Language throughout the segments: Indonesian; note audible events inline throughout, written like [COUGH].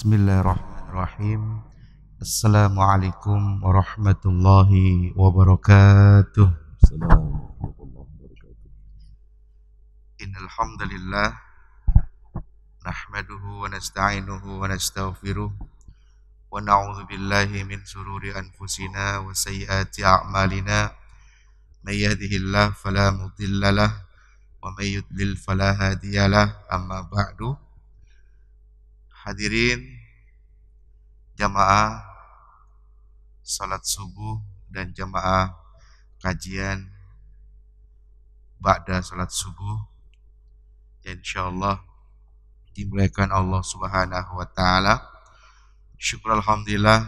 بسم الله الرحمن الرحيم السلام عليكم ورحمة الله وبركاته السلام ورحمة الله وبركاته إن الحمد لله نحمده ونستعينه ونستغفره ونعوذ بالله من شرور أنفسنا وسيئات أعمالنا من يهده الله فلا مضل له ومن يضلل فلا هادي له أما بعد Hadirin jamaah salat subuh dan jamaah kajian ba'da salat subuh yang insyaallah dimuliakan Allah Subhanahu wa taala. Syukur alhamdulillah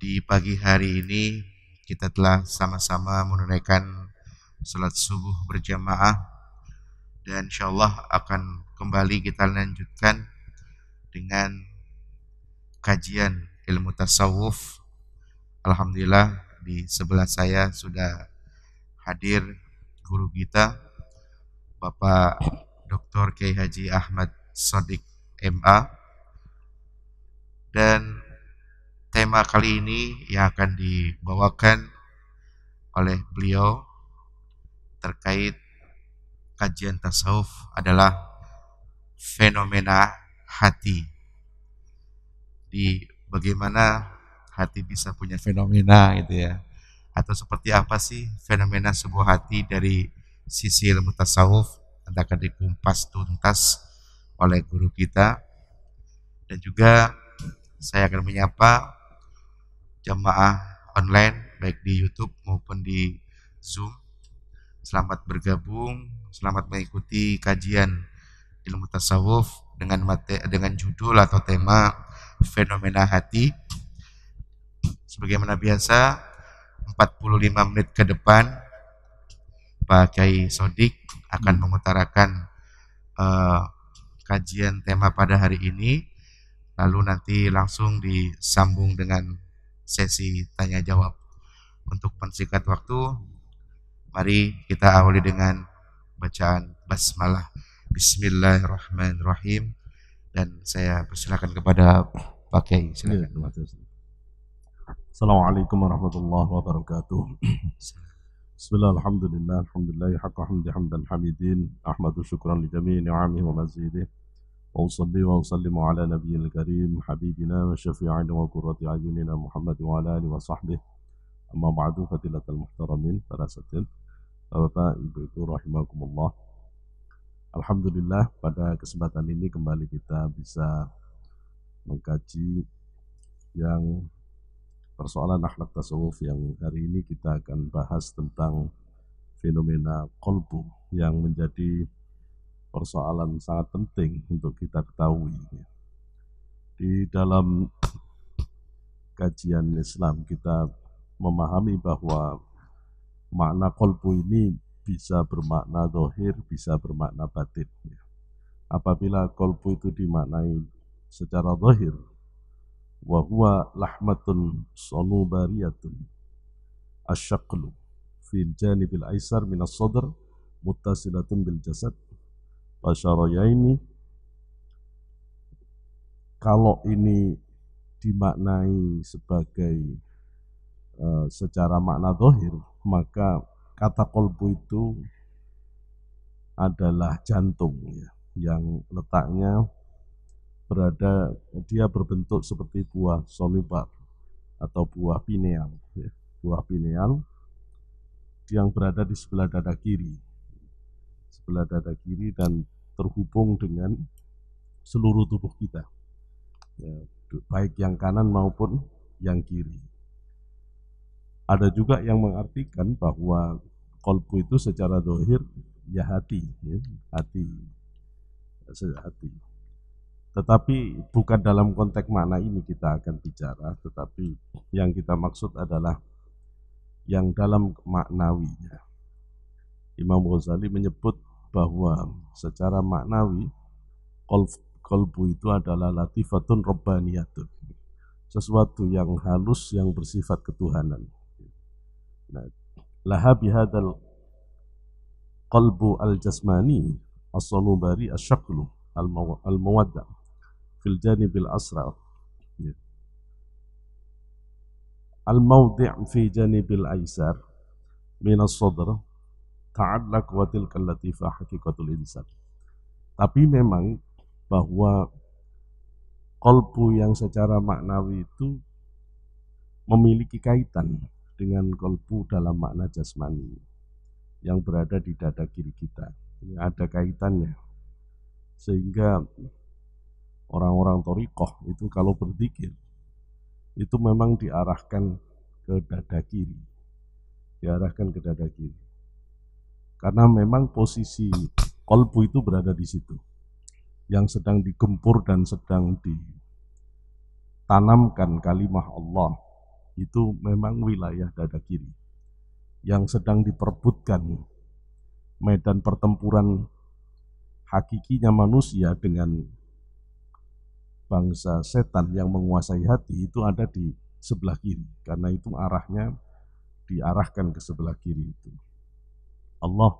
di pagi hari ini kita telah sama-sama menunaikan salat subuh berjamaah dan insyaallah akan kembali kita lanjutkan dengan kajian ilmu tasawuf. Alhamdulillah di sebelah saya sudah hadir guru kita Bapak Dr. K. Haji Ahmad Sodik MA dan tema kali ini yang akan dibawakan oleh beliau terkait kajian tasawuf adalah fenomena hati. Di bagaimana hati bisa punya fenomena gitu ya. Atau seperti apa sih fenomena sebuah hati dari sisi ilmu tasawuf Anda akan dikumpas tuntas oleh guru kita dan juga saya akan menyapa jemaah online baik di YouTube maupun di Zoom. Selamat bergabung, selamat mengikuti kajian ilmu tasawuf dengan mate, dengan judul atau tema fenomena hati. Sebagaimana biasa, 45 menit ke depan Pak Kiai Sodik akan mengutarakan uh, kajian tema pada hari ini lalu nanti langsung disambung dengan sesi tanya jawab. Untuk persingkat waktu, mari kita awali dengan bacaan basmalah. Bismillahirrahmanirrahim dan saya persilakan kepada Pak Kiai silakan. Iya, Assalamualaikum warahmatullahi wabarakatuh. Bismillah, alhamdulillah, alhamdulillah, haqqa hamdi hamdan hamidin, ahmadu syukran li jami'i ni'amihi wa mazidih, wa usalli wa usallimu ala nabiyil karim, habibina wa syafi'ina wa kurrati ayunina Muhammad wa ala alihi wa sahbihi, amma ba'du fatilatul muhtaramin, para satin, Bapak, Ibu, Ibu, Rahimakumullah, Alhamdulillah pada kesempatan ini kembali kita bisa mengkaji yang persoalan akhlak tasawuf yang hari ini kita akan bahas tentang fenomena kolbu yang menjadi persoalan sangat penting untuk kita ketahui. Di dalam kajian Islam kita memahami bahwa makna kolbu ini bisa bermakna dohir, bisa bermakna batin. Ya. Apabila kolbu itu dimaknai secara dohir, wahwa lahmatun sonubariyatun asyaklu fil janibil aisar minas sadr muttasilatun bil jasad ini kalau ini dimaknai sebagai uh, secara makna dohir maka kata kolbu itu adalah jantung ya, yang letaknya berada dia berbentuk seperti buah solibat atau buah pineal ya. buah pineal yang berada di sebelah dada kiri sebelah dada kiri dan terhubung dengan seluruh tubuh kita ya, baik yang kanan maupun yang kiri ada juga yang mengartikan bahwa kolbu itu secara dohir ya hati, ya, hati, hati. Tetapi bukan dalam konteks makna ini kita akan bicara, tetapi yang kita maksud adalah yang dalam maknawinya. Imam Ghazali menyebut bahwa secara maknawi kolbu itu adalah latifatun robbaniyatun sesuatu yang halus yang bersifat ketuhanan. Nah, laha bihadal qalbu al-jasmani as-salubari as-syaklu al-mawadda fil janibil asra ya. al-mawdi' fi janibil aisar min as-sadr ta'allaq wa tilka latifa hakikatul insan tapi memang bahwa kolbu yang secara maknawi itu memiliki kaitan dengan kolbu dalam makna jasmani yang berada di dada kiri kita. Ini ada kaitannya. Sehingga orang-orang torikoh itu kalau berpikir itu memang diarahkan ke dada kiri. Diarahkan ke dada kiri. Karena memang posisi kolbu itu berada di situ. Yang sedang digempur dan sedang ditanamkan kalimah Allah itu memang wilayah dada kiri yang sedang diperbutkan medan pertempuran hakikinya manusia dengan bangsa setan yang menguasai hati itu ada di sebelah kiri karena itu arahnya diarahkan ke sebelah kiri itu Allah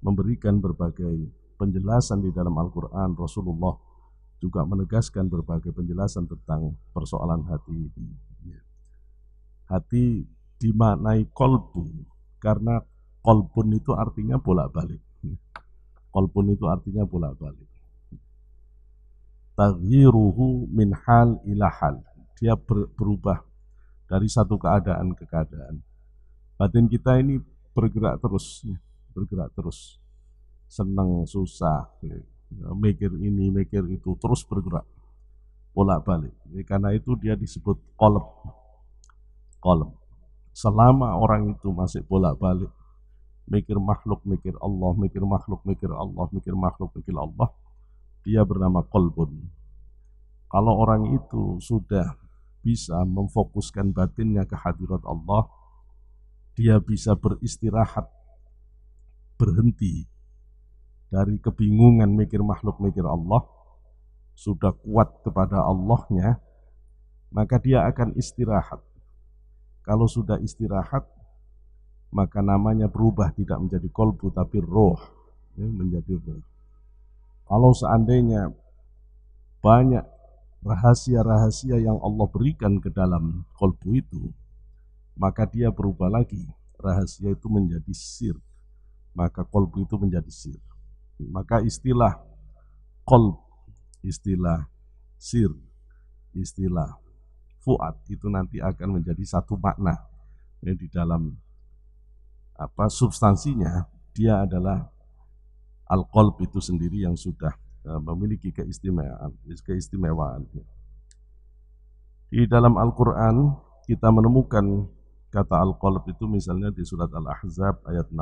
memberikan berbagai penjelasan di dalam Al-Quran Rasulullah juga menegaskan berbagai penjelasan tentang persoalan hati ini Hati dimaknai kolbun. Karena kolbun itu artinya bolak-balik. Kolbun itu artinya bolak-balik. taghiruhu min hal ila hal. Dia berubah dari satu keadaan ke keadaan. Batin kita ini bergerak terus, bergerak terus. Senang, susah, ya, mikir ini, mikir itu, terus bergerak. Bolak balik. Karena itu dia disebut kolab kolom. Selama orang itu masih bolak-balik, mikir makhluk, mikir Allah, mikir makhluk, mikir Allah, mikir makhluk, mikir Allah, dia bernama kolbun. Kalau orang itu sudah bisa memfokuskan batinnya ke hadirat Allah, dia bisa beristirahat, berhenti dari kebingungan mikir makhluk, mikir Allah, sudah kuat kepada Allahnya, maka dia akan istirahat kalau sudah istirahat, maka namanya berubah tidak menjadi kolbu tapi roh, ya, menjadi roh. Kalau seandainya banyak rahasia-rahasia yang Allah berikan ke dalam kolbu itu, maka dia berubah lagi. Rahasia itu menjadi sir, maka kolbu itu menjadi sir. Maka istilah kolb, istilah sir, istilah fuad itu nanti akan menjadi satu makna yang di dalam apa substansinya dia adalah al itu sendiri yang sudah e, memiliki keistimewaan keistimewaan di dalam Al-Qur'an kita menemukan kata al itu misalnya di surat Al-Ahzab ayat 66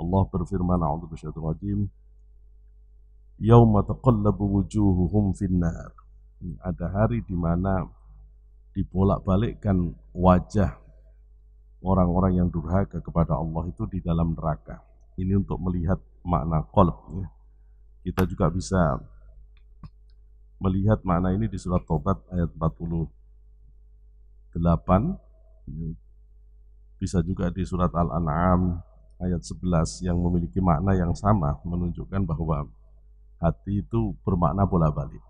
Allah berfirman A'udhu bisyaitonir Wajim Yawma taqallabu wujuhuhum finnar ada hari di mana dibolak-balikkan wajah orang-orang yang durhaka kepada Allah itu di dalam neraka. Ini untuk melihat makna kolb. Ya. Kita juga bisa melihat makna ini di surat Taubat ayat 48 ya. bisa juga di surat Al-An'am ayat 11 yang memiliki makna yang sama menunjukkan bahwa hati itu bermakna bola balik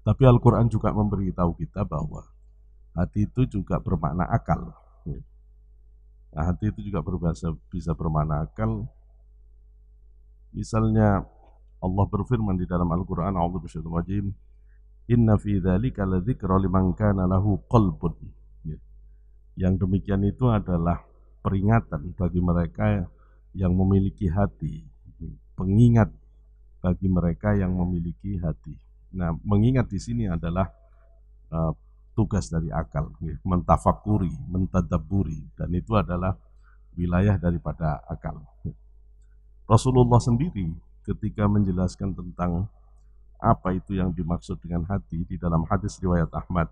tapi Al-Quran juga memberitahu kita bahwa hati itu juga bermakna akal. Nah, hati itu juga berbahasa bisa bermakna akal. Misalnya Allah berfirman di dalam Al-Qur'an, rajim, "Inna fi dzalika ladzikra liman kana lahu qalbun." Ya. Yang demikian itu adalah peringatan bagi mereka yang memiliki hati, pengingat bagi mereka yang memiliki hati. Nah, mengingat di sini adalah uh, tugas dari akal, ya, mentafakuri, mentadaburi, dan itu adalah wilayah daripada akal. Rasulullah sendiri ketika menjelaskan tentang apa itu yang dimaksud dengan hati di dalam hadis riwayat Ahmad,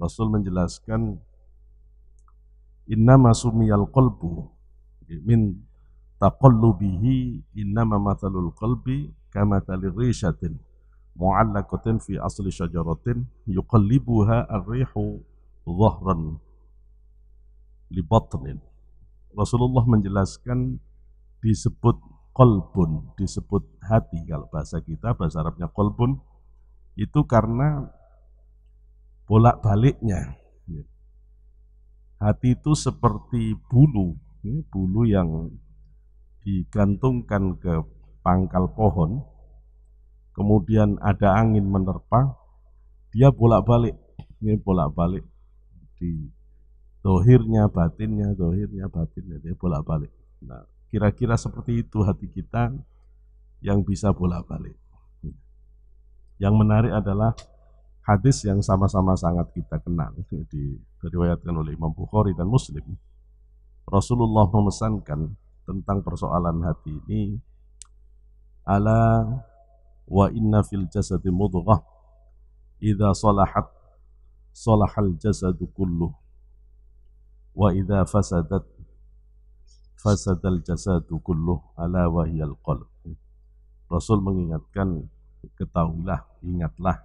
Rasul menjelaskan innama sumiyal qalbu ya, min taqallubihi innama mathalul qalbi kama talirishatin mu'allakatin fi asli syajaratin yuqallibuha ar-rihu dhahran li batnin. Rasulullah menjelaskan disebut kolbun, disebut hati kalau bahasa kita, bahasa Arabnya kolbun, itu karena bolak-baliknya. Hati itu seperti bulu, ya, bulu yang digantungkan ke pangkal pohon, kemudian ada angin menerpa, dia bolak-balik, ini bolak-balik di dohirnya, batinnya, dohirnya, batinnya, dia bolak-balik. Nah, kira-kira seperti itu hati kita yang bisa bolak-balik. Yang menarik adalah hadis yang sama-sama sangat kita kenal diriwayatkan oleh Imam Bukhari dan Muslim. Rasulullah memesankan tentang persoalan hati ini Allah wa inna fil jasadi mudghah idza salahat salahal jasadu kullu wa idza fasadat fasadal jasadu kullu ala wa wahiyal qalb Rasul mengingatkan ketahuilah ingatlah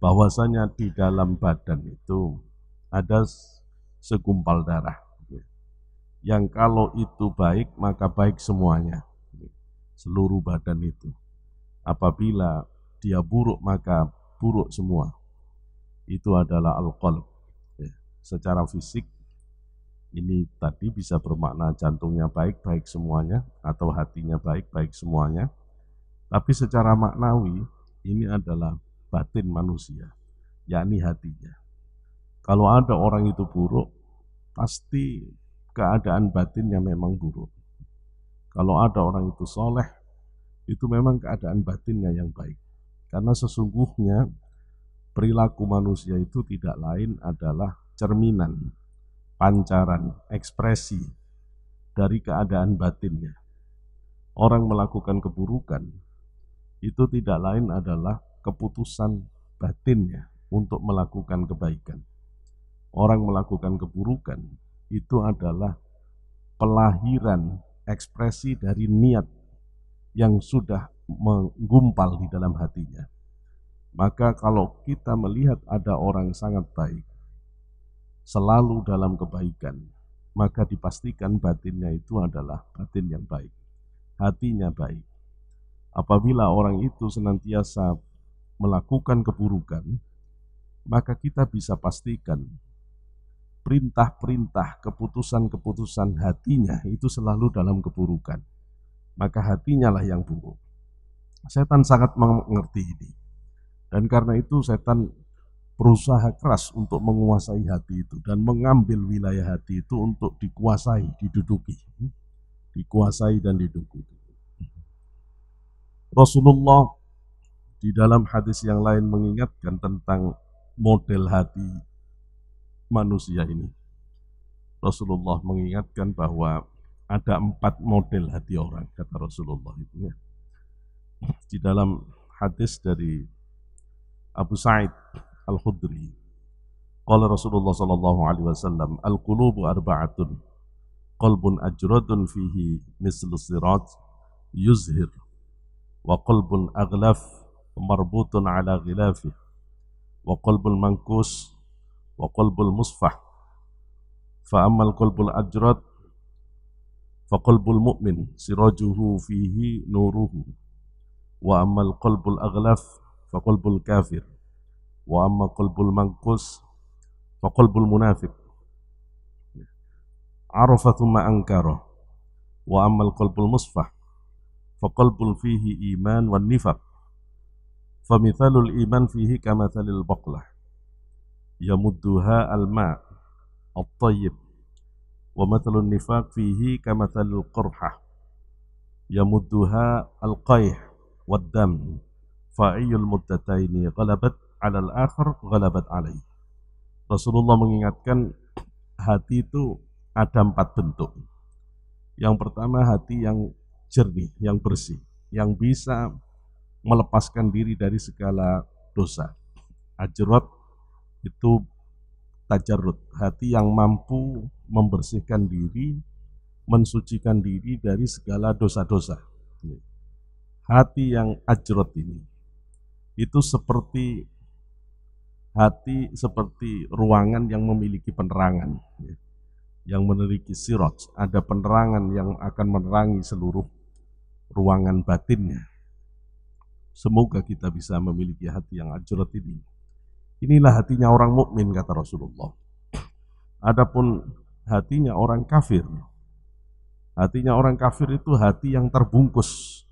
bahwasanya di dalam badan itu ada segumpal darah yang kalau itu baik maka baik semuanya seluruh badan itu Apabila dia buruk maka buruk semua. Itu adalah alkohol. Eh, ya. Secara fisik ini tadi bisa bermakna jantungnya baik, baik semuanya, atau hatinya baik, baik semuanya. Tapi secara maknawi ini adalah batin manusia, yakni hatinya. Kalau ada orang itu buruk, pasti keadaan batinnya memang buruk. Kalau ada orang itu soleh, itu memang keadaan batinnya yang baik. Karena sesungguhnya perilaku manusia itu tidak lain adalah cerminan, pancaran, ekspresi dari keadaan batinnya. Orang melakukan keburukan itu tidak lain adalah keputusan batinnya untuk melakukan kebaikan. Orang melakukan keburukan itu adalah pelahiran ekspresi dari niat yang sudah menggumpal di dalam hatinya. Maka kalau kita melihat ada orang sangat baik, selalu dalam kebaikan, maka dipastikan batinnya itu adalah batin yang baik, hatinya baik. Apabila orang itu senantiasa melakukan keburukan, maka kita bisa pastikan perintah-perintah, keputusan-keputusan hatinya itu selalu dalam keburukan maka hatinya lah yang buruk. Setan sangat mengerti ini. Dan karena itu setan berusaha keras untuk menguasai hati itu dan mengambil wilayah hati itu untuk dikuasai, diduduki. Dikuasai dan diduduki. Rasulullah di dalam hadis yang lain mengingatkan tentang model hati manusia ini. Rasulullah mengingatkan bahwa ada empat model hati orang kata Rasulullah itu ya. Di dalam hadis dari Abu Sa'id Al Khudri, qala Rasulullah sallallahu alaihi wasallam, al qulubu arba'atun, qalbun ajradun fihi mislu sirat yuzhir, wa qalbun aglaf marbutun ala ghilafih, wa qalbun mankus, wa qalbun musfah, fa ammal qalbul ajrad فقلب المؤمن سراجه فيه نوره وأما القلب الأغلف فقلب الكافر وأما قلب المنكوس فقلب المنافق عرف ثم أنكره وأما القلب المصفح فقلب فيه إيمان والنفاق فمثال الإيمان فيه كمثل البقلة يمدها الماء الطيب wa matalun nifaq fihi kamathalil qurhah yamudduha al-qayh wad-dam fa'iyul muddataini ghalabat 'alal akhar ghalabat Rasulullah mengingatkan hati itu ada empat bentuk. Yang pertama hati yang jernih, yang bersih, yang bisa melepaskan diri dari segala dosa. Ajrot itu tajarut, hati yang mampu membersihkan diri, mensucikan diri dari segala dosa-dosa. Hati yang ajrot ini itu seperti hati seperti ruangan yang memiliki penerangan, yang memiliki sirot. Ada penerangan yang akan menerangi seluruh ruangan batinnya. Semoga kita bisa memiliki hati yang ajrot ini. Inilah hatinya orang mukmin kata Rasulullah. Adapun hatinya orang kafir. Hatinya orang kafir itu hati yang terbungkus.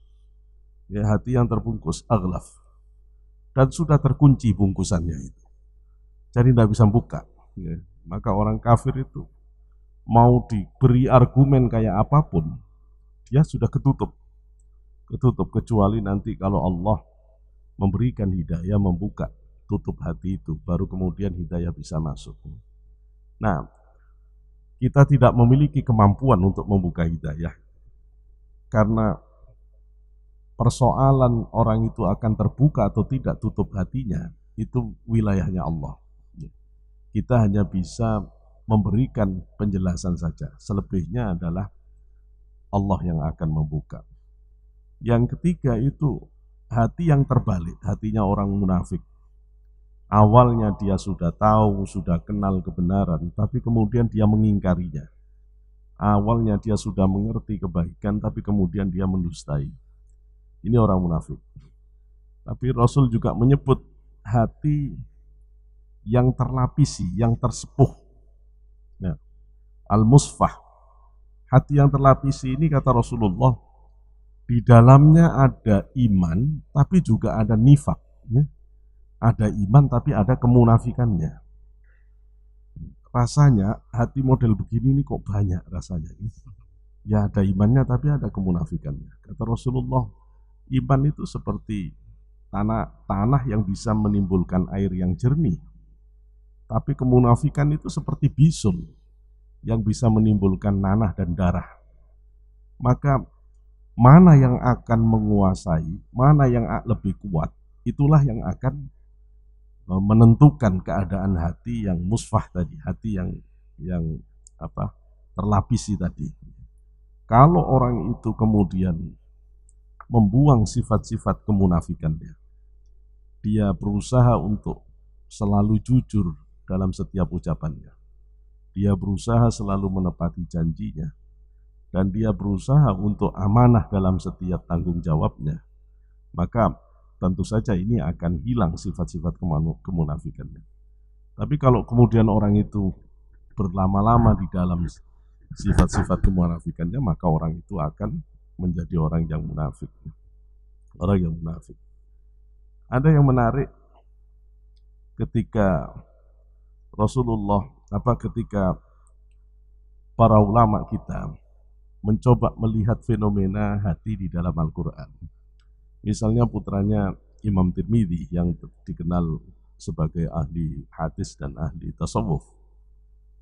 Ya, hati yang terbungkus, aglaf. Dan sudah terkunci bungkusannya itu. Jadi tidak bisa buka. Ya. Maka orang kafir itu mau diberi argumen kayak apapun, dia sudah ketutup. Ketutup, kecuali nanti kalau Allah memberikan hidayah, membuka tutup hati itu, baru kemudian hidayah bisa masuk. Nah, kita tidak memiliki kemampuan untuk membuka hidayah. Karena persoalan orang itu akan terbuka atau tidak tutup hatinya, itu wilayahnya Allah. Kita hanya bisa memberikan penjelasan saja. Selebihnya adalah Allah yang akan membuka. Yang ketiga itu hati yang terbalik, hatinya orang munafik. Awalnya dia sudah tahu, sudah kenal kebenaran, tapi kemudian dia mengingkarinya. Awalnya dia sudah mengerti kebaikan, tapi kemudian dia mendustai. Ini orang munafik. Tapi Rasul juga menyebut hati yang terlapisi, yang tersepuh. Ya. Al-Musfah. Hati yang terlapisi ini kata Rasulullah, di dalamnya ada iman, tapi juga ada nifak. Ya ada iman tapi ada kemunafikannya. Rasanya hati model begini ini kok banyak rasanya. Ya ada imannya tapi ada kemunafikannya. Kata Rasulullah, iman itu seperti tanah tanah yang bisa menimbulkan air yang jernih. Tapi kemunafikan itu seperti bisul yang bisa menimbulkan nanah dan darah. Maka mana yang akan menguasai, mana yang lebih kuat, itulah yang akan menentukan keadaan hati yang musfah tadi, hati yang yang apa terlapisi tadi. Kalau orang itu kemudian membuang sifat-sifat kemunafikan dia berusaha untuk selalu jujur dalam setiap ucapannya. Dia berusaha selalu menepati janjinya, dan dia berusaha untuk amanah dalam setiap tanggung jawabnya. Maka tentu saja ini akan hilang sifat-sifat kemunafikannya. Tapi kalau kemudian orang itu berlama-lama di dalam sifat-sifat kemunafikannya, maka orang itu akan menjadi orang yang munafik. Orang yang munafik. Ada yang menarik ketika Rasulullah apa ketika para ulama kita mencoba melihat fenomena hati di dalam Al-Qur'an Misalnya putranya Imam Tirmidhi yang dikenal sebagai ahli hadis dan ahli tasawuf.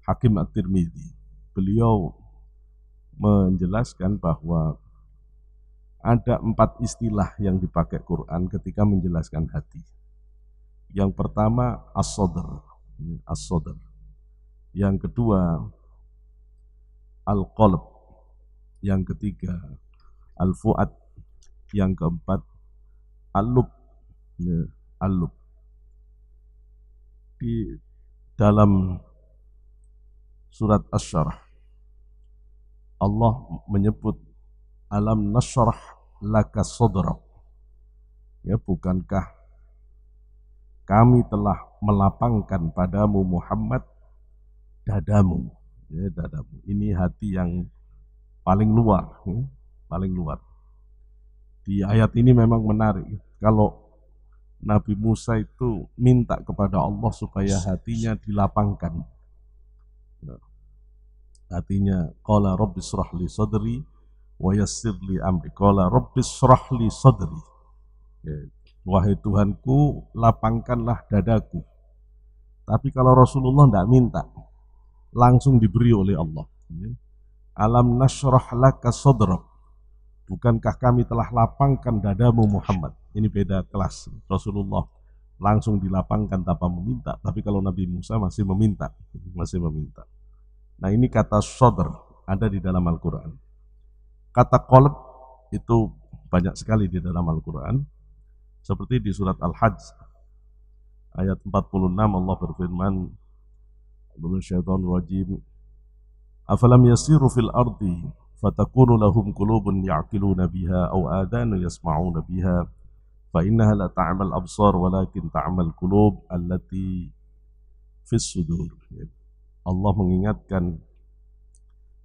Hakim at tirmidhi Beliau menjelaskan bahwa ada empat istilah yang dipakai Quran ketika menjelaskan hati. Yang pertama as-sodr, as Yang kedua al-qalb. Yang ketiga al-fuad yang keempat alub ya, alub di dalam surat Asy-Syarah Allah menyebut alam nasrah laka sodro, ya bukankah kami telah melapangkan padamu Muhammad dadamu ya dadamu ini hati yang paling luar ya, paling luar di ayat ini memang menarik. Kalau Nabi Musa itu minta kepada Allah supaya hatinya dilapangkan. Hatinya qala rabbi surahli li sadri wa yassir li amri. Qala rabbi li sadri. Ya, Wahai Tuhanku, lapangkanlah dadaku. Tapi kalau Rasulullah tidak minta, langsung diberi oleh Allah. Ya, Alam nashrah laka Bukankah kami telah lapangkan dadamu Muhammad? Ini beda kelas. Rasulullah langsung dilapangkan tanpa meminta. Tapi kalau Nabi Musa masih meminta, masih meminta. Nah ini kata sodr ada di dalam Al-Quran. Kata kolb itu banyak sekali di dalam Al-Quran. Seperti di surat Al-Hajj ayat 46 Allah berfirman Abdullah syaitan rajim Afalam yasiru fil ardi فتكون لهم قلوب يعقلون بها أو آذان يسمعون بها فإنها لا تعمل أبصار ولكن تعمل قلوب التي في fis Allah mengingatkan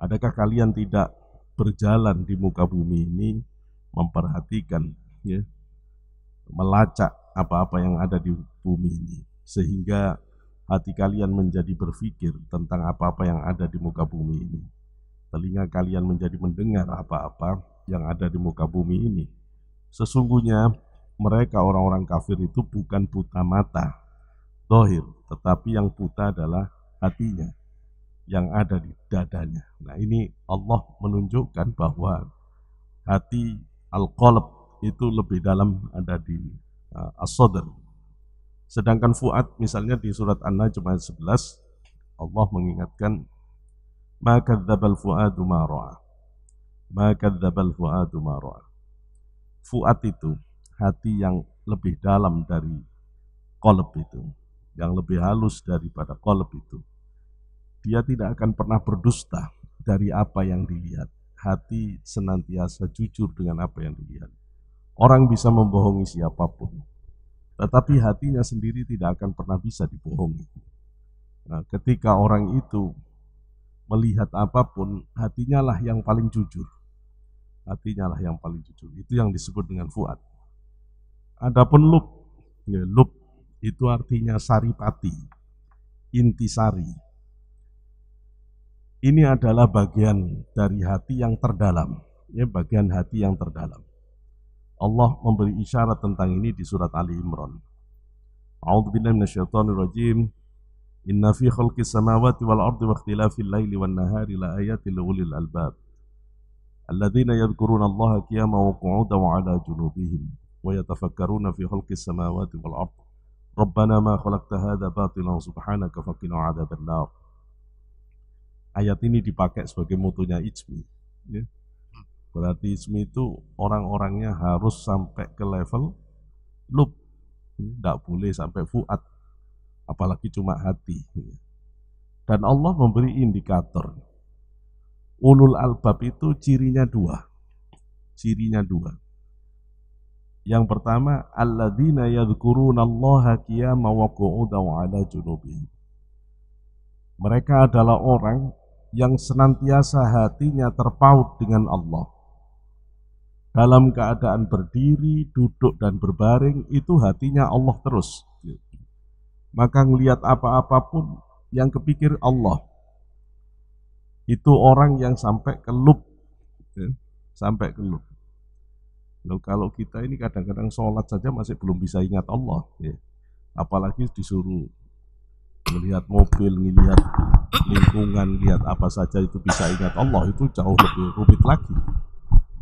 adakah kalian tidak berjalan di muka bumi ini memperhatikan ya melacak apa-apa yang ada di bumi ini sehingga hati kalian menjadi berpikir tentang apa-apa yang ada di muka bumi ini telinga kalian menjadi mendengar apa-apa yang ada di muka bumi ini. Sesungguhnya mereka orang-orang kafir itu bukan buta mata, dohir, tetapi yang buta adalah hatinya yang ada di dadanya. Nah ini Allah menunjukkan bahwa hati al-qalb itu lebih dalam ada di uh, as-sadr. Sedangkan fuad misalnya di surat An-Najm 11 Allah mengingatkan Ma kadzdzabal fuadu ma ra'a. Ma fuadu ma Fuad itu hati yang lebih dalam dari kolb itu, yang lebih halus daripada kolb itu. Dia tidak akan pernah berdusta dari apa yang dilihat. Hati senantiasa jujur dengan apa yang dilihat. Orang bisa membohongi siapapun, tetapi hatinya sendiri tidak akan pernah bisa dibohongi. Nah, ketika orang itu melihat apapun, hatinya lah yang paling jujur. Hatinya lah yang paling jujur. Itu yang disebut dengan fuad. Adapun lub, ya, lub itu artinya saripati, intisari. Ini adalah bagian dari hati yang terdalam. Ya, bagian hati yang terdalam. Allah memberi isyarat tentang ini di surat Ali Imran. A'udzubillahi minasyaitonirrajim. Inna fi khalqi samawati wal ardi wa al laili wan nahari la ayatin li ulil albab. Alladzina yadhkuruna Allaha qiyaman wa qu'udan wa 'ala junubihim wa yatafakkaruna fi khalqi samawati wal ardi. Rabbana ma khalaqta hadha batilan subhanaka faqina 'adzaban nar. Ayat ini dipakai sebagai mutunya ijmi. Ya. Berarti ijmi itu orang-orangnya harus sampai ke level lub. Tidak boleh sampai fuad apalagi cuma hati. Dan Allah memberi indikator. Ulul albab itu cirinya dua. Cirinya dua. Yang pertama, alladzina yadhkurunallaha qiyama wa qu'udan 'ala junubihim. Mereka adalah orang yang senantiasa hatinya terpaut dengan Allah. Dalam keadaan berdiri, duduk, dan berbaring, itu hatinya Allah terus maka ngelihat apa-apapun yang kepikir Allah. Itu orang yang sampai kelup. Ya, sampai kelup. Loh, kalau kita ini kadang-kadang sholat saja masih belum bisa ingat Allah. Ya. Apalagi disuruh melihat mobil, melihat lingkungan, lihat apa saja itu bisa ingat Allah. Itu jauh lebih rumit lagi.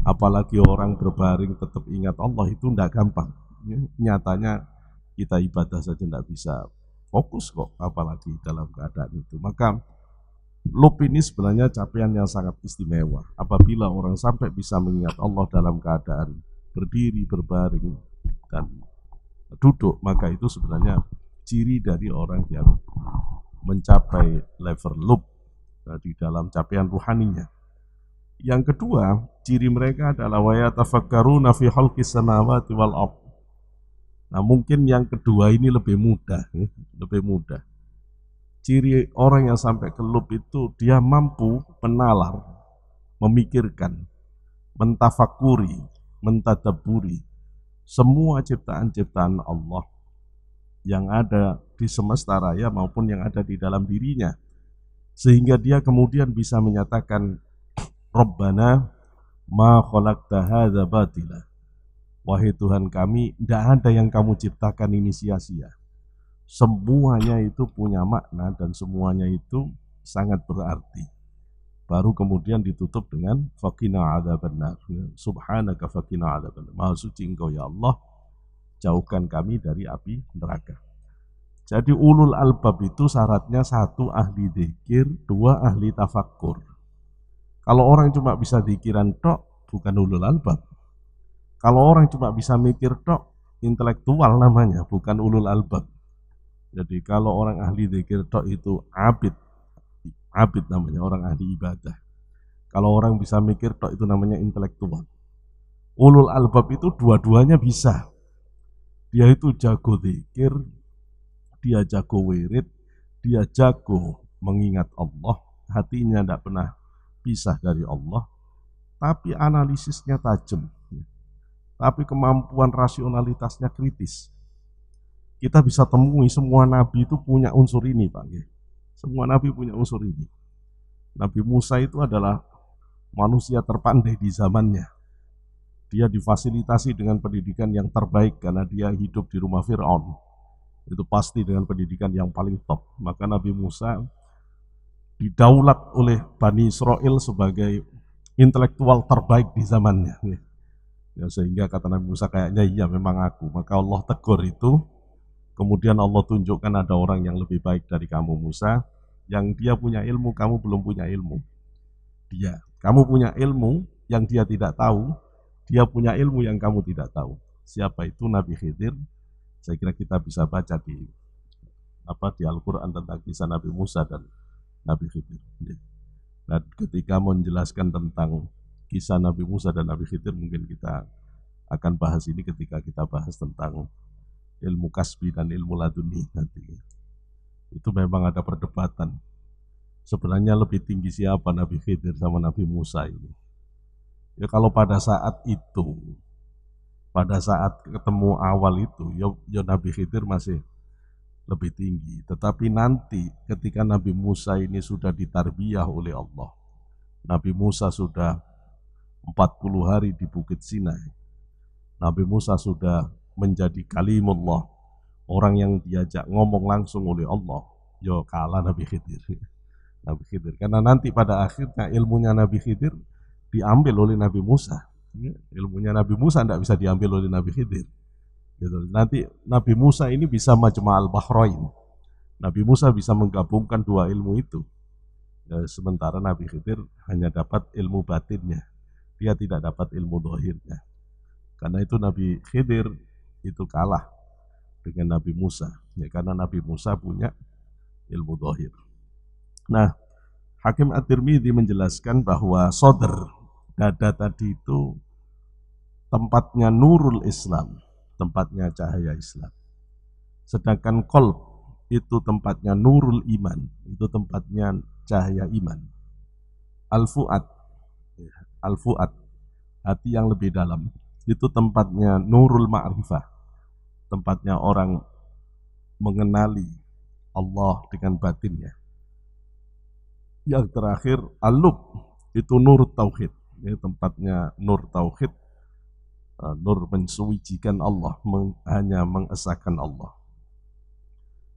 Apalagi orang berbaring tetap ingat Allah itu tidak gampang. Ya, nyatanya kita ibadah saja tidak bisa fokus kok apalagi dalam keadaan itu. Maka loop ini sebenarnya capaian yang sangat istimewa. Apabila orang sampai bisa mengingat Allah dalam keadaan berdiri, berbaring, dan duduk, maka itu sebenarnya ciri dari orang yang mencapai level loop eh, di dalam capaian ruhaninya. Yang kedua, ciri mereka adalah wa yatafakkaruna fi khalqis samawati wal ardh Nah mungkin yang kedua ini lebih mudah, ya. lebih mudah. Ciri orang yang sampai ke loop itu dia mampu menalar, memikirkan, mentafakuri, mentadaburi semua ciptaan-ciptaan Allah yang ada di semesta raya maupun yang ada di dalam dirinya. Sehingga dia kemudian bisa menyatakan, Rabbana ma khalaqta hadha batila Wahai Tuhan kami, tidak ada yang kamu ciptakan ini sia-sia. Semuanya itu punya makna dan semuanya itu sangat berarti. Baru kemudian ditutup dengan fakina ada benar. Subhanaka fakina ada benar. Maha suci engkau ya Allah, jauhkan kami dari api neraka. Jadi ulul albab itu syaratnya satu ahli dikir, dua ahli tafakur. Kalau orang cuma bisa dikiran tok, bukan ulul albab. Kalau orang cuma bisa mikir dok, intelektual namanya, bukan ulul albab. Jadi kalau orang ahli zikir dok itu abid, abid namanya, orang ahli ibadah. Kalau orang bisa mikir dok itu namanya intelektual. Ulul albab itu dua-duanya bisa. Dia itu jago zikir, dia jago wirid, dia jago mengingat Allah, hatinya tidak pernah pisah dari Allah, tapi analisisnya tajam tapi kemampuan rasionalitasnya kritis. Kita bisa temui semua nabi itu punya unsur ini, Pak. Semua nabi punya unsur ini. Nabi Musa itu adalah manusia terpandai di zamannya. Dia difasilitasi dengan pendidikan yang terbaik karena dia hidup di rumah Firaun. Itu pasti dengan pendidikan yang paling top. Maka Nabi Musa didaulat oleh Bani Israel sebagai intelektual terbaik di zamannya. Ya, sehingga kata Nabi Musa kayaknya iya memang aku. Maka Allah tegur itu. Kemudian Allah tunjukkan ada orang yang lebih baik dari kamu Musa. Yang dia punya ilmu, kamu belum punya ilmu. Dia. Kamu punya ilmu yang dia tidak tahu. Dia punya ilmu yang kamu tidak tahu. Siapa itu Nabi Khidir? Saya kira kita bisa baca di apa di Al-Quran tentang kisah Nabi Musa dan Nabi Khidir. Dan ketika menjelaskan tentang kisah Nabi Musa dan Nabi Khidir mungkin kita akan bahas ini ketika kita bahas tentang ilmu kasbi dan ilmu laduni nanti. Itu memang ada perdebatan. Sebenarnya lebih tinggi siapa Nabi Khidir sama Nabi Musa ini. Ya kalau pada saat itu, pada saat ketemu awal itu, ya, ya Nabi Khidir masih lebih tinggi. Tetapi nanti ketika Nabi Musa ini sudah ditarbiyah oleh Allah, Nabi Musa sudah 40 hari di Bukit Sinai. Nabi Musa sudah menjadi kalimullah, orang yang diajak ngomong langsung oleh Allah. Yo kalah Nabi Khidir. [LAUGHS] Nabi Khidir. Karena nanti pada akhirnya ilmunya Nabi Khidir diambil oleh Nabi Musa. Ya, ilmunya Nabi Musa tidak bisa diambil oleh Nabi Khidir. Gitu. Nanti Nabi Musa ini bisa majma al -bahroin. Nabi Musa bisa menggabungkan dua ilmu itu. Ya, sementara Nabi Khidir hanya dapat ilmu batinnya dia tidak dapat ilmu dohirnya. Karena itu Nabi Khidir itu kalah dengan Nabi Musa. Ya, karena Nabi Musa punya ilmu dohir. Nah, Hakim At-Tirmidhi menjelaskan bahwa soder, dada tadi itu tempatnya nurul Islam, tempatnya cahaya Islam. Sedangkan kolb itu tempatnya nurul iman, itu tempatnya cahaya iman. Al-Fu'ad al-fuad, hati yang lebih dalam. Itu tempatnya nurul ma'rifah. Tempatnya orang mengenali Allah dengan batinnya. Yang terakhir Al Lub, itu nur tauhid. Ini tempatnya nur tauhid. Eh, nur mensuwijikan Allah, hanya mengesahkan Allah.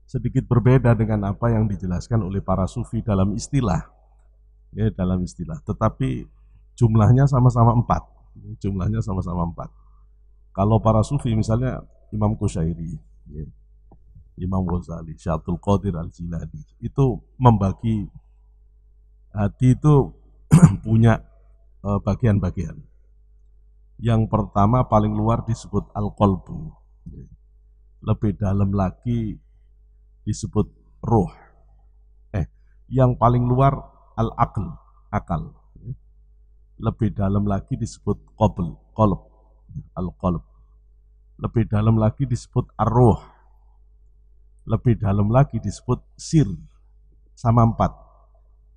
Sedikit berbeda dengan apa yang dijelaskan oleh para sufi dalam istilah. Ya, dalam istilah. Tetapi jumlahnya sama-sama empat. Jumlahnya sama-sama empat. Kalau para sufi misalnya Imam Qushairi, ya, Imam Ghazali, Syatul Qadir al jiladi itu membagi hati itu [CLEARS THROAT] punya e, bagian-bagian. Yang pertama paling luar disebut Al-Qalbu. Ya. Lebih dalam lagi disebut roh. Eh, yang paling luar Al-Aql, akal lebih dalam lagi disebut qabl, qalb, al-qalb. Lebih dalam lagi disebut arroh. Lebih dalam lagi disebut sir. Sama empat.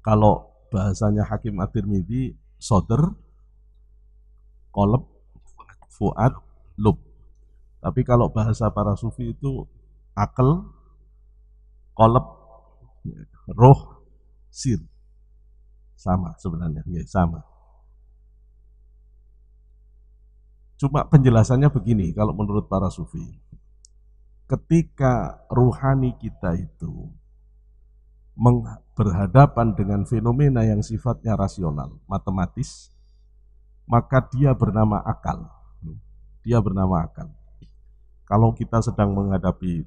Kalau bahasanya Hakim At-Tirmidhi, soder, kolab, fuad, lub. Tapi kalau bahasa para sufi itu akal, kolab, roh, sir. Sama sebenarnya, ya, sama. Cuma penjelasannya begini kalau menurut para sufi. Ketika ruhani kita itu berhadapan dengan fenomena yang sifatnya rasional, matematis, maka dia bernama akal. Dia bernama akal. Kalau kita sedang menghadapi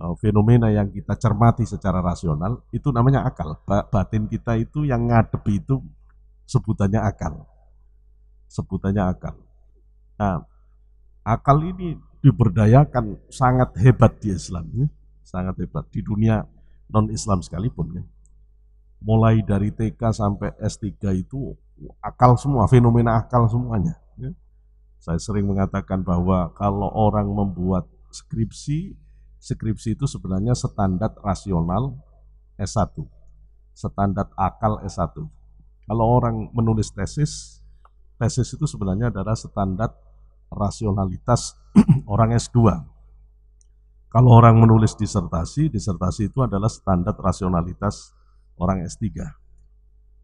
uh, fenomena yang kita cermati secara rasional, itu namanya akal. Batin kita itu yang ngadepi itu sebutannya akal. Sebutannya akal. Nah, akal ini diberdayakan sangat hebat di Islam, ya. sangat hebat di dunia non-Islam sekalipun. Ya. Mulai dari TK sampai S3 itu akal semua, fenomena akal semuanya. Ya. Saya sering mengatakan bahwa kalau orang membuat skripsi, skripsi itu sebenarnya standar rasional S1, standar akal S1. Kalau orang menulis tesis, tesis itu sebenarnya adalah standar rasionalitas [CLEARS THROAT] orang S2. Kalau orang menulis disertasi, disertasi itu adalah standar rasionalitas orang S3.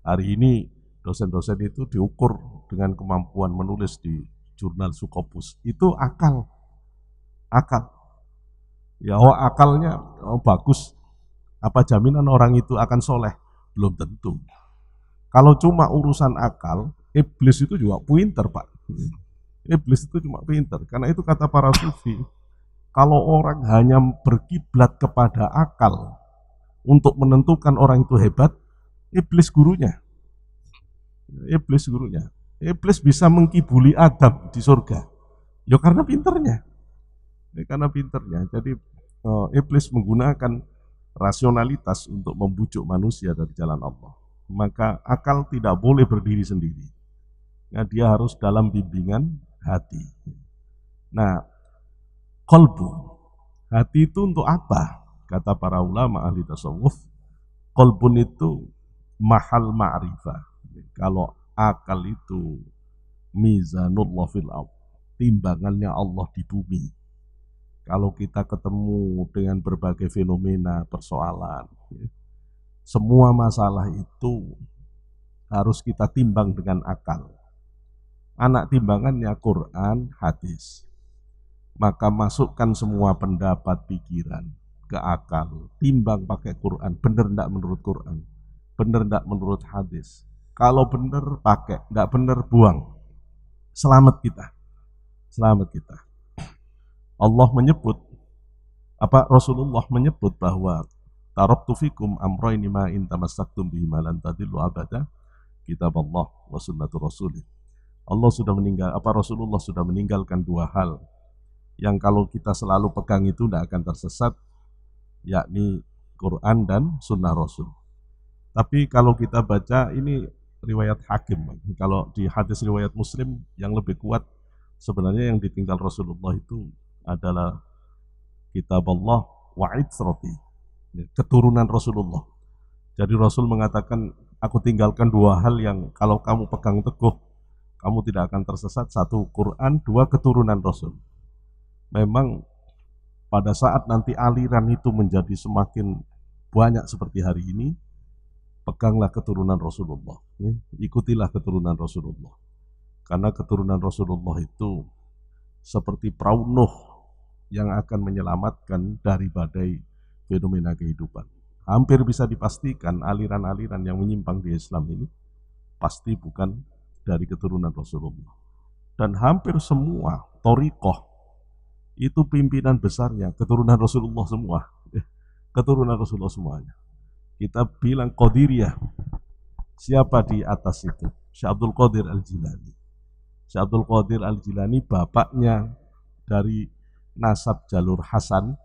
Hari ini dosen-dosen itu diukur dengan kemampuan menulis di jurnal Sukopus. Itu akal. Akal. Ya oh akalnya oh bagus. Apa jaminan orang itu akan soleh? Belum tentu. Kalau cuma urusan akal, iblis itu juga pinter, Pak. Iblis itu cuma pinter. Karena itu kata para sufi, kalau orang hanya berkiblat kepada akal untuk menentukan orang itu hebat, iblis gurunya. Iblis gurunya. Iblis bisa mengkibuli Adab di surga. Ya karena pinternya. Ya, karena pinternya. Jadi oh, iblis menggunakan rasionalitas untuk membujuk manusia dari jalan Allah. Maka akal tidak boleh berdiri sendiri. Nah, dia harus dalam bimbingan hati. Nah, kolbu. Hati itu untuk apa? Kata para ulama ahli tasawuf, kolbun itu mahal ma'rifah. Kalau akal itu mizanullah fil timbangannya Allah di bumi. Kalau kita ketemu dengan berbagai fenomena, persoalan, semua masalah itu harus kita timbang dengan akal Anak timbangannya Quran, hadis. Maka masukkan semua pendapat pikiran ke akal. Timbang pakai Quran. Bener tidak menurut Quran? Bener tidak menurut hadis? Kalau bener pakai, enggak bener buang. Selamat kita. Selamat kita. Allah menyebut apa Rasulullah menyebut bahwa tarabtu fikum amrayni ma in tamassaktum bihima lan tadillu abada kitab Allah wa sunnatu rasulih Allah sudah meninggal apa Rasulullah sudah meninggalkan dua hal yang kalau kita selalu pegang itu tidak akan tersesat yakni Quran dan Sunnah Rasul. Tapi kalau kita baca ini riwayat Hakim, kalau di hadis riwayat Muslim yang lebih kuat sebenarnya yang ditinggal Rasulullah itu adalah kitab Allah wa'id serati ya, keturunan Rasulullah. Jadi Rasul mengatakan, aku tinggalkan dua hal yang kalau kamu pegang teguh, kamu tidak akan tersesat satu Quran dua keturunan Rasul memang pada saat nanti aliran itu menjadi semakin banyak seperti hari ini peganglah keturunan Rasulullah ya. ikutilah keturunan Rasulullah karena keturunan Rasulullah itu seperti perahu yang akan menyelamatkan dari badai fenomena kehidupan hampir bisa dipastikan aliran-aliran yang menyimpang di Islam ini pasti bukan dari keturunan Rasulullah. Dan hampir semua torikoh itu pimpinan besarnya keturunan Rasulullah semua. [LAUGHS] Keturunan Rasulullah semuanya. Kita bilang Qadiriyah. Siapa di atas itu? Syabdul Qadir Al-Jilani. Syabdul Qadir Al-Jilani bapaknya dari nasab jalur Hasan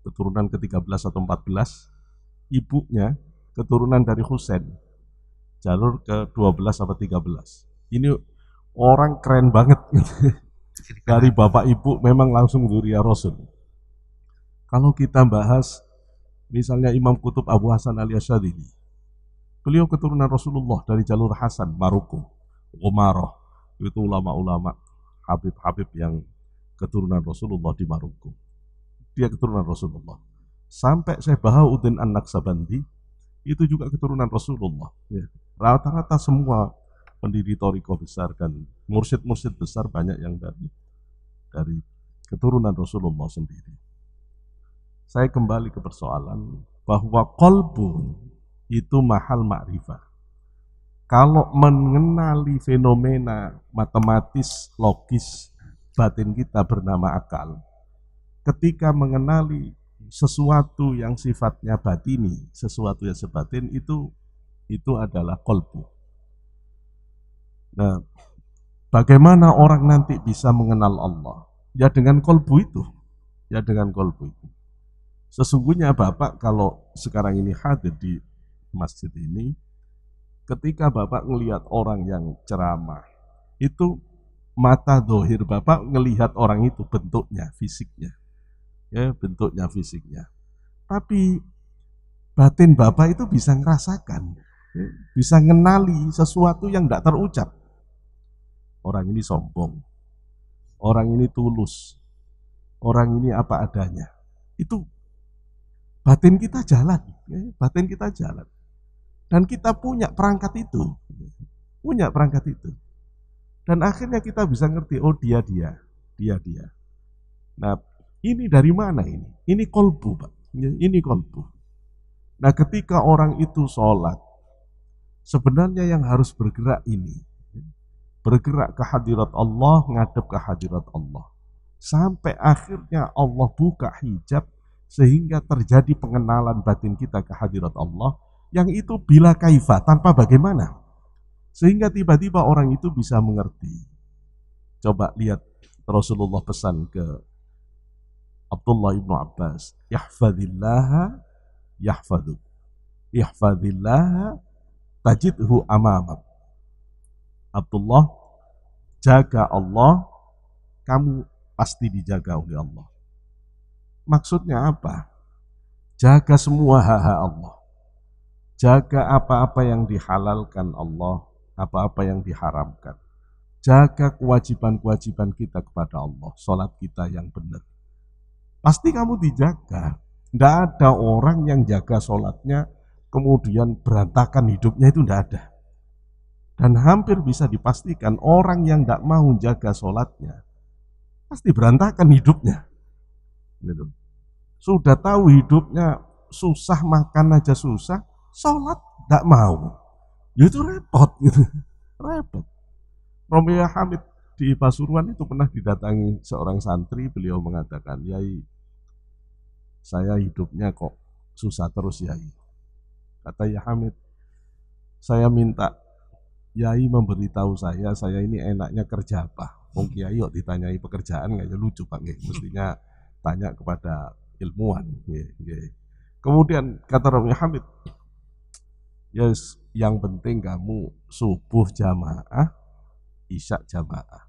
keturunan ke-13 atau 14 ibunya keturunan dari Husain jalur ke 12 sampai 13. Ini orang keren banget [LAUGHS] Dari Bapak Ibu memang langsung Zuria Rasul. Kalau kita bahas misalnya Imam Kutub Abu Hasan Ali Asyadili. Beliau keturunan Rasulullah dari jalur Hasan, Maruku, Umaroh. Itu ulama-ulama Habib-Habib yang keturunan Rasulullah di Maruku. Dia keturunan Rasulullah. Sampai saya Syekh Udin An-Naksabandi, itu juga keturunan Rasulullah. Ya rata-rata semua pendiri toriko besar dan mursid-mursid besar banyak yang dari dari keturunan Rasulullah sendiri. Saya kembali ke persoalan bahwa kolbu itu mahal makrifah. Kalau mengenali fenomena matematis, logis, batin kita bernama akal, ketika mengenali sesuatu yang sifatnya batini, sesuatu yang sebatin itu itu adalah kolbu. Nah, bagaimana orang nanti bisa mengenal Allah? Ya dengan kolbu itu. Ya dengan kolbu itu. Sesungguhnya Bapak kalau sekarang ini hadir di masjid ini, ketika Bapak melihat orang yang ceramah, itu mata dohir Bapak melihat orang itu bentuknya, fisiknya. Ya, bentuknya fisiknya. Tapi batin Bapak itu bisa ngerasakan bisa mengenali sesuatu yang tidak terucap. Orang ini sombong, orang ini tulus, orang ini apa adanya. Itu batin kita jalan, ya, batin kita jalan. Dan kita punya perangkat itu, punya perangkat itu. Dan akhirnya kita bisa ngerti, oh dia dia, dia dia. Nah, ini dari mana ini? Ini kolbu, Pak. Ini kolbu. Nah, ketika orang itu sholat, Sebenarnya yang harus bergerak ini, bergerak ke hadirat Allah, ngadep ke hadirat Allah. Sampai akhirnya Allah buka hijab sehingga terjadi pengenalan batin kita ke hadirat Allah yang itu bila kaifa tanpa bagaimana. Sehingga tiba-tiba orang itu bisa mengerti. Coba lihat Rasulullah pesan ke Abdullah ibnu Abbas, yahfadillaha yahfadu yahfadillaha tajidhu amamak. Abdullah, jaga Allah, kamu pasti dijaga oleh Allah. Maksudnya apa? Jaga semua hak-hak Allah. Jaga apa-apa yang dihalalkan Allah, apa-apa yang diharamkan. Jaga kewajiban-kewajiban kita kepada Allah, sholat kita yang benar. Pasti kamu dijaga. Tidak ada orang yang jaga sholatnya kemudian berantakan hidupnya itu tidak ada. Dan hampir bisa dipastikan orang yang tidak mau jaga sholatnya, pasti berantakan hidupnya. Sudah tahu hidupnya susah, makan aja susah, sholat tidak mau. Ya itu repot, gitu. repot. Romeo Hamid di Pasuruan itu pernah didatangi seorang santri, beliau mengatakan, Yai, saya hidupnya kok susah terus Yai Kata Ya Hamid, saya minta Yai memberitahu saya, saya ini enaknya kerja apa? Mungkin ayo ditanyai pekerjaan nggak ya lucu Pak Mestinya tanya kepada ilmuwan. Kemudian kata Romi Hamid, yes, yang penting kamu subuh jamaah, isya jamaah.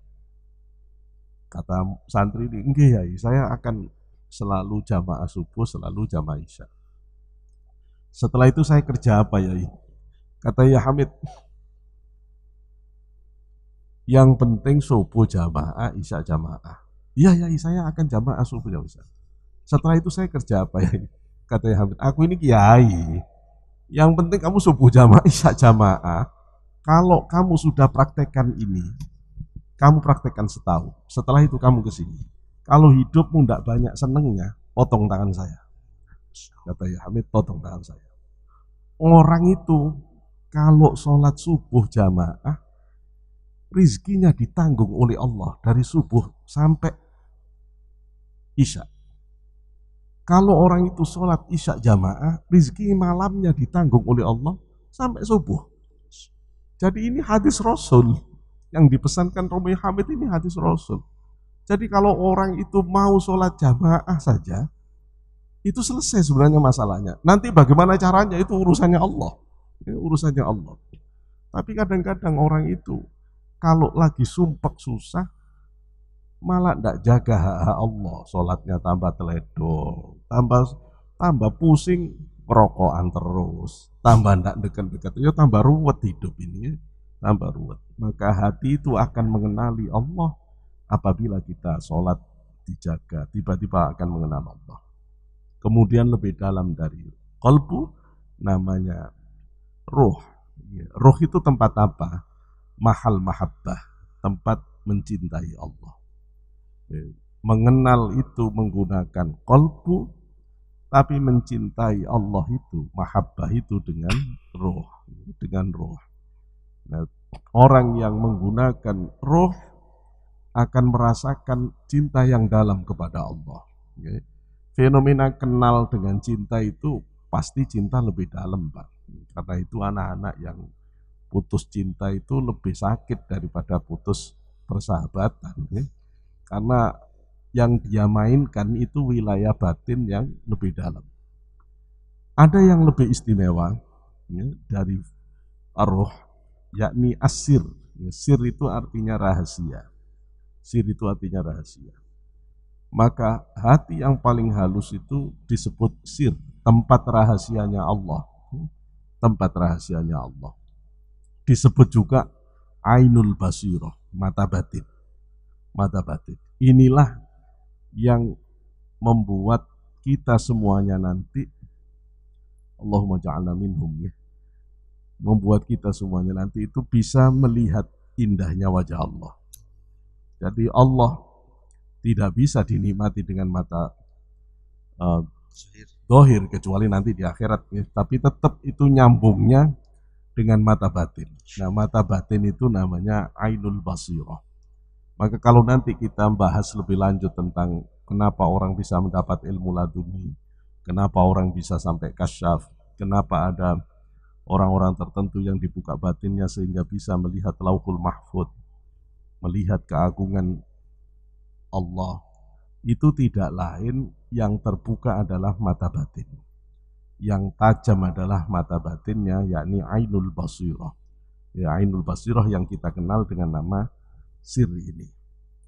Kata santri ini, enggak ya, saya akan selalu jamaah subuh, selalu jamaah isya. Setelah itu saya kerja apa ya? Kata ya Hamid, yang penting subuh jamaah, isya jamaah. Iya ya, saya akan jamaah subuh jamaah. Ya, Setelah itu saya kerja apa ya? Kata ya Hamid, aku ini kiai. Yang penting kamu subuh jamaah, isya jamaah. Kalau kamu sudah praktekkan ini, kamu praktekkan setahun. Setelah itu kamu ke sini. Kalau hidupmu tidak banyak senengnya, potong tangan saya. Kata Hamid, potong tangan saya. Orang itu kalau sholat subuh jamaah, rizkinya ditanggung oleh Allah dari subuh sampai isya. Kalau orang itu sholat isya jamaah, rizki malamnya ditanggung oleh Allah sampai subuh. Jadi ini hadis Rasul yang dipesankan Romi Hamid ini hadis Rasul. Jadi kalau orang itu mau sholat jamaah saja, itu selesai sebenarnya masalahnya. Nanti bagaimana caranya itu urusannya Allah. Ini urusannya Allah. Tapi kadang-kadang orang itu kalau lagi sumpek susah malah tidak jaga hak Allah. Sholatnya tambah teledor, tambah tambah pusing perokokan terus, tambah tidak dekat-dekat, ya tambah ruwet hidup ini, ya. tambah ruwet. Maka hati itu akan mengenali Allah apabila kita sholat dijaga, tiba-tiba akan mengenal Allah. Kemudian lebih dalam dari kolbu namanya roh. Ya, roh itu tempat apa? Mahal mahabbah, tempat mencintai Allah. Ya, mengenal itu menggunakan kolbu, tapi mencintai Allah itu, mahabbah itu dengan roh. Dengan roh. Nah, orang yang menggunakan roh akan merasakan cinta yang dalam kepada Allah. Ya, Fenomena kenal dengan cinta itu pasti cinta lebih dalam, Pak. Karena itu anak-anak yang putus cinta itu lebih sakit daripada putus persahabatan. Ya. Karena yang dia mainkan itu wilayah batin yang lebih dalam. Ada yang lebih istimewa ya, dari roh, yakni asir. Ya, Sir itu artinya rahasia. Sir itu artinya rahasia maka hati yang paling halus itu disebut sir, tempat rahasianya Allah. Tempat rahasianya Allah. Disebut juga Ainul Basiroh, mata batin. Mata batin. Inilah yang membuat kita semuanya nanti Allahumma ja'alna minhum ya. Membuat kita semuanya nanti itu bisa melihat indahnya wajah Allah. Jadi Allah tidak bisa dinikmati dengan mata uh, dohir kecuali nanti di akhirat ya. tapi tetap itu nyambungnya dengan mata batin nah mata batin itu namanya ainul basiroh maka kalau nanti kita bahas lebih lanjut tentang kenapa orang bisa mendapat ilmu laduni kenapa orang bisa sampai kasyaf kenapa ada orang-orang tertentu yang dibuka batinnya sehingga bisa melihat laukul mahfud melihat keagungan Allah itu tidak lain yang terbuka adalah mata batin. Yang tajam adalah mata batinnya yakni Ainul Basirah. Ya Ainul Basirah yang kita kenal dengan nama sir ini.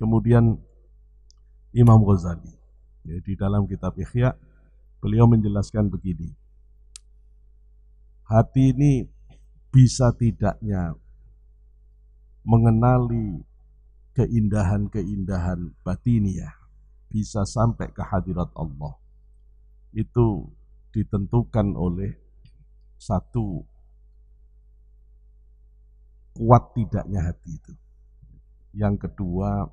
Kemudian Imam Ghazali ya, di dalam kitab Ihya beliau menjelaskan begini. Hati ini bisa tidaknya mengenali keindahan-keindahan batiniah ya, bisa sampai ke hadirat Allah. Itu ditentukan oleh satu kuat tidaknya hati itu. Yang kedua,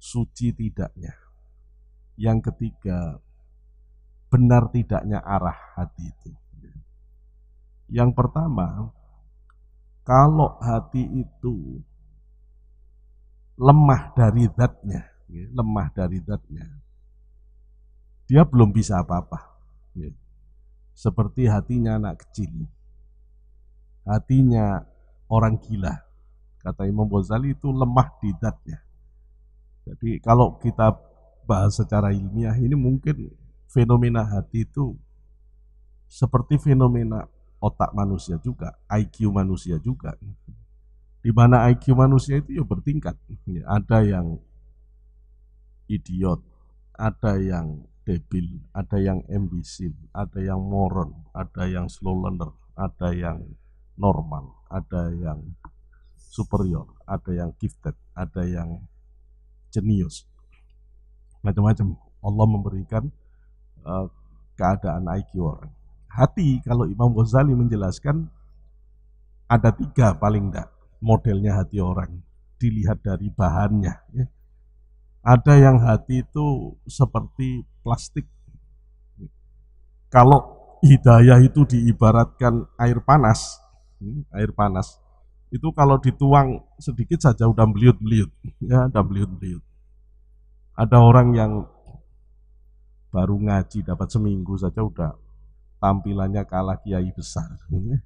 suci tidaknya. Yang ketiga, benar tidaknya arah hati itu. Yang pertama, kalau hati itu lemah dari zatnya, ya, lemah dari zatnya. Dia belum bisa apa-apa. Ya. Seperti hatinya anak kecil. Hatinya orang gila. Kata Imam Ghazali itu lemah di zatnya. Jadi kalau kita bahas secara ilmiah ini mungkin fenomena hati itu seperti fenomena otak manusia juga, IQ manusia juga di mana IQ manusia itu ya bertingkat. Ya, ada yang idiot, ada yang debil, ada yang embisil, ada yang moron, ada yang slow learner, ada yang normal, ada yang superior, ada yang gifted, ada yang jenius. Macam-macam. Allah memberikan uh, keadaan IQ orang. Hati kalau Imam Ghazali menjelaskan ada tiga paling tidak modelnya hati orang, dilihat dari bahannya. Ya. Ada yang hati itu seperti plastik. Kalau hidayah itu diibaratkan air panas, hmm, air panas itu kalau dituang sedikit saja udah beliut beliut, ya udah beliut beliut. Ada orang yang baru ngaji dapat seminggu saja udah tampilannya kalah kiai besar, ya.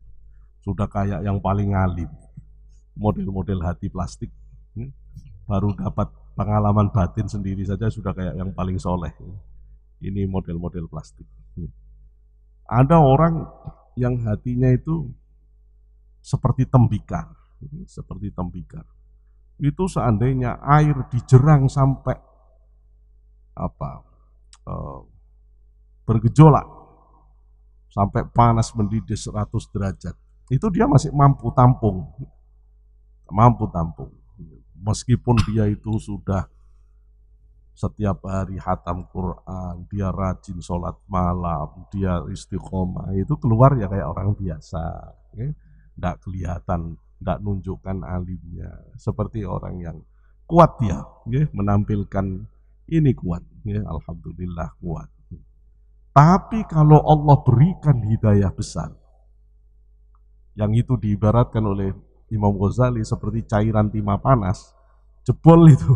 sudah kayak yang paling alim model-model hati plastik hmm, baru dapat pengalaman batin sendiri saja sudah kayak yang paling soleh ini model-model plastik hmm. ada orang yang hatinya itu seperti tembikar hmm, seperti tembikar itu seandainya air dijerang sampai apa eh, bergejolak sampai panas mendidih 100 derajat itu dia masih mampu tampung mampu tampung. Meskipun dia itu sudah setiap hari hatam Quran, dia rajin sholat malam, dia istiqomah, itu keluar ya kayak orang biasa. Tidak ya. kelihatan, tidak nunjukkan alimnya. Seperti orang yang kuat ya, menampilkan ini kuat. Ya, Alhamdulillah kuat. Tapi kalau Allah berikan hidayah besar, yang itu diibaratkan oleh Imam Ghazali seperti cairan timah panas, jebol itu,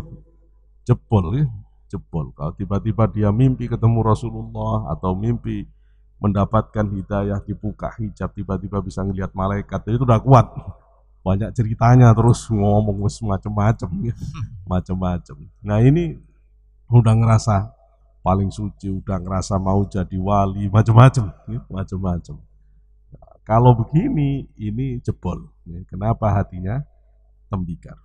jebol ya, jebol. Kalau tiba-tiba dia mimpi ketemu Rasulullah atau mimpi mendapatkan hidayah dibuka hijab tiba-tiba bisa ngelihat malaikat itu udah kuat banyak ceritanya terus ngomong macam-macam ya. [LAUGHS] macam-macam nah ini udah ngerasa paling suci udah ngerasa mau jadi wali macam-macam ya. macam-macam nah, kalau begini ini jebol Kenapa hatinya tembikar?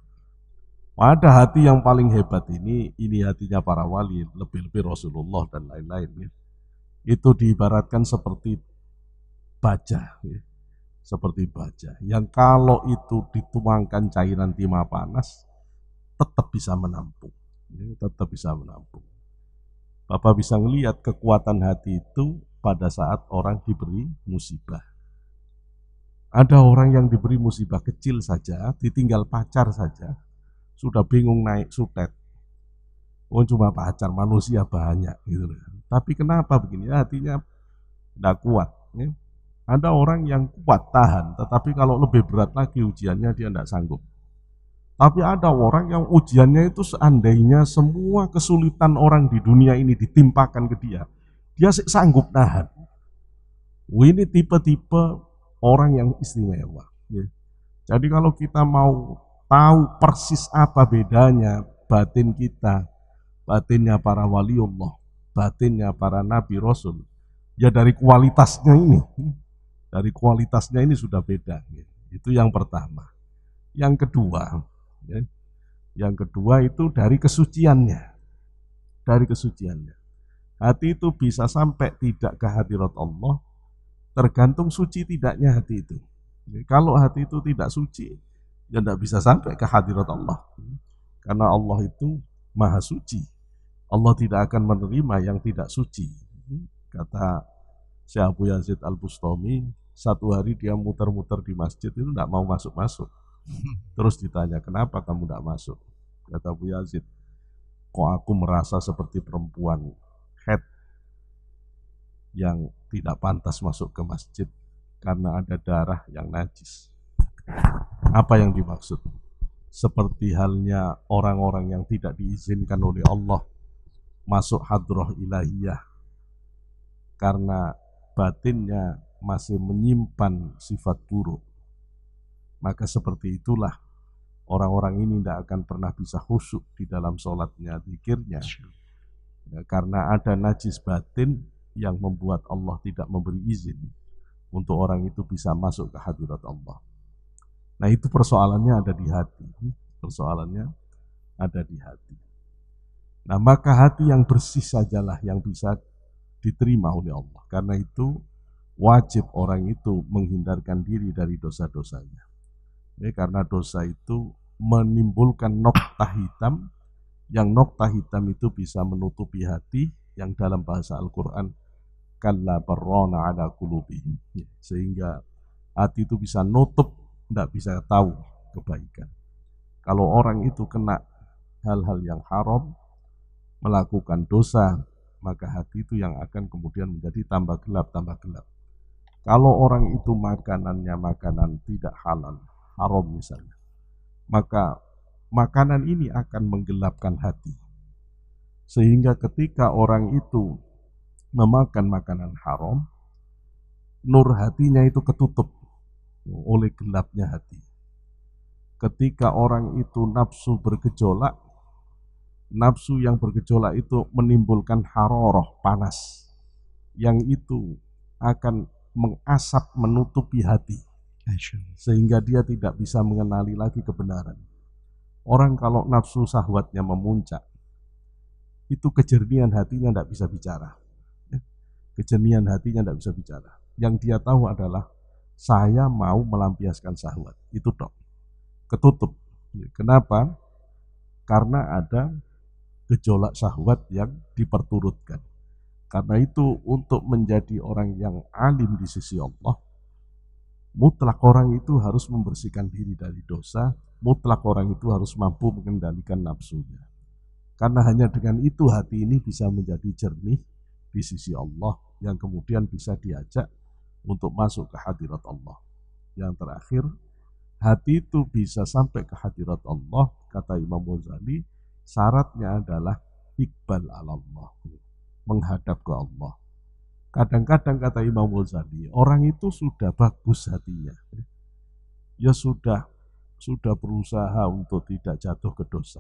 Pada hati yang paling hebat ini, ini hatinya para wali, lebih-lebih Rasulullah dan lain-lain. Ya. Itu diibaratkan seperti baja, ya. seperti baja. Yang kalau itu dituangkan cairan timah panas, tetap bisa menampung, ya, tetap bisa menampung. Bapak bisa melihat kekuatan hati itu pada saat orang diberi musibah. Ada orang yang diberi musibah kecil saja, ditinggal pacar saja, sudah bingung naik sutet. Oh cuma pacar, manusia banyak gitu Tapi kenapa begini? Ya, hatinya tidak kuat. Ya. Ada orang yang kuat tahan, tetapi kalau lebih berat lagi ujiannya dia tidak sanggup. Tapi ada orang yang ujiannya itu seandainya semua kesulitan orang di dunia ini ditimpakan ke dia, dia sanggup nahan. Oh, ini tipe-tipe orang yang istimewa. Ya. Jadi kalau kita mau tahu persis apa bedanya batin kita, batinnya para wali Allah, batinnya para nabi rasul, ya dari kualitasnya ini, dari kualitasnya ini sudah beda. Ya. Itu yang pertama. Yang kedua, ya, yang kedua itu dari kesuciannya, dari kesuciannya. Hati itu bisa sampai tidak ke hadirat Allah Tergantung suci tidaknya hati itu. kalau hati itu tidak suci, ya tidak bisa sampai ke hadirat Allah. Karena Allah itu maha suci. Allah tidak akan menerima yang tidak suci. Kata Syekh Abu Yazid Al-Bustami, satu hari dia muter-muter di masjid itu tidak mau masuk-masuk. Terus ditanya, kenapa kamu tidak masuk? Kata Abu Yazid, kok aku merasa seperti perempuan yang tidak pantas masuk ke masjid karena ada darah yang najis. Apa yang dimaksud? Seperti halnya orang-orang yang tidak diizinkan oleh Allah masuk hadroh ilahiyah karena batinnya masih menyimpan sifat buruk. Maka seperti itulah orang-orang ini tidak akan pernah bisa khusyuk di dalam sholatnya, zikirnya. Ya, karena ada najis batin yang membuat Allah tidak memberi izin untuk orang itu bisa masuk ke hadirat Allah. Nah, itu persoalannya ada di hati. Persoalannya ada di hati. Nah, maka hati yang bersih sajalah yang bisa diterima oleh Allah. Karena itu wajib orang itu menghindarkan diri dari dosa-dosanya. Ya, karena dosa itu menimbulkan nokta hitam yang nokta hitam itu bisa menutupi hati yang dalam bahasa Al-Quran kalla barrona ala kulubihim. Ya, sehingga hati itu bisa nutup, tidak bisa tahu kebaikan. Kalau orang itu kena hal-hal yang haram, melakukan dosa, maka hati itu yang akan kemudian menjadi tambah gelap, tambah gelap. Kalau orang itu makanannya makanan tidak halal, haram misalnya, maka makanan ini akan menggelapkan hati. Sehingga ketika orang itu memakan makanan haram, nur hatinya itu ketutup oleh gelapnya hati. Ketika orang itu nafsu bergejolak, nafsu yang bergejolak itu menimbulkan haroroh panas yang itu akan mengasap menutupi hati sehingga dia tidak bisa mengenali lagi kebenaran. Orang kalau nafsu sahwatnya memuncak, itu kejernihan hatinya tidak bisa bicara kejernihan hatinya tidak bisa bicara. Yang dia tahu adalah saya mau melampiaskan sahwat Itu dok. Ketutup. Kenapa? Karena ada gejolak sahwat yang diperturutkan. Karena itu untuk menjadi orang yang alim di sisi Allah, mutlak orang itu harus membersihkan diri dari dosa, mutlak orang itu harus mampu mengendalikan nafsunya. Karena hanya dengan itu hati ini bisa menjadi jernih, di sisi Allah yang kemudian bisa diajak untuk masuk ke hadirat Allah. Yang terakhir, hati itu bisa sampai ke hadirat Allah, kata Imam Ghazali, syaratnya adalah iqbal Allah, menghadap ke Allah. Kadang-kadang kata Imam Ghazali, orang itu sudah bagus hatinya. Ya sudah sudah berusaha untuk tidak jatuh ke dosa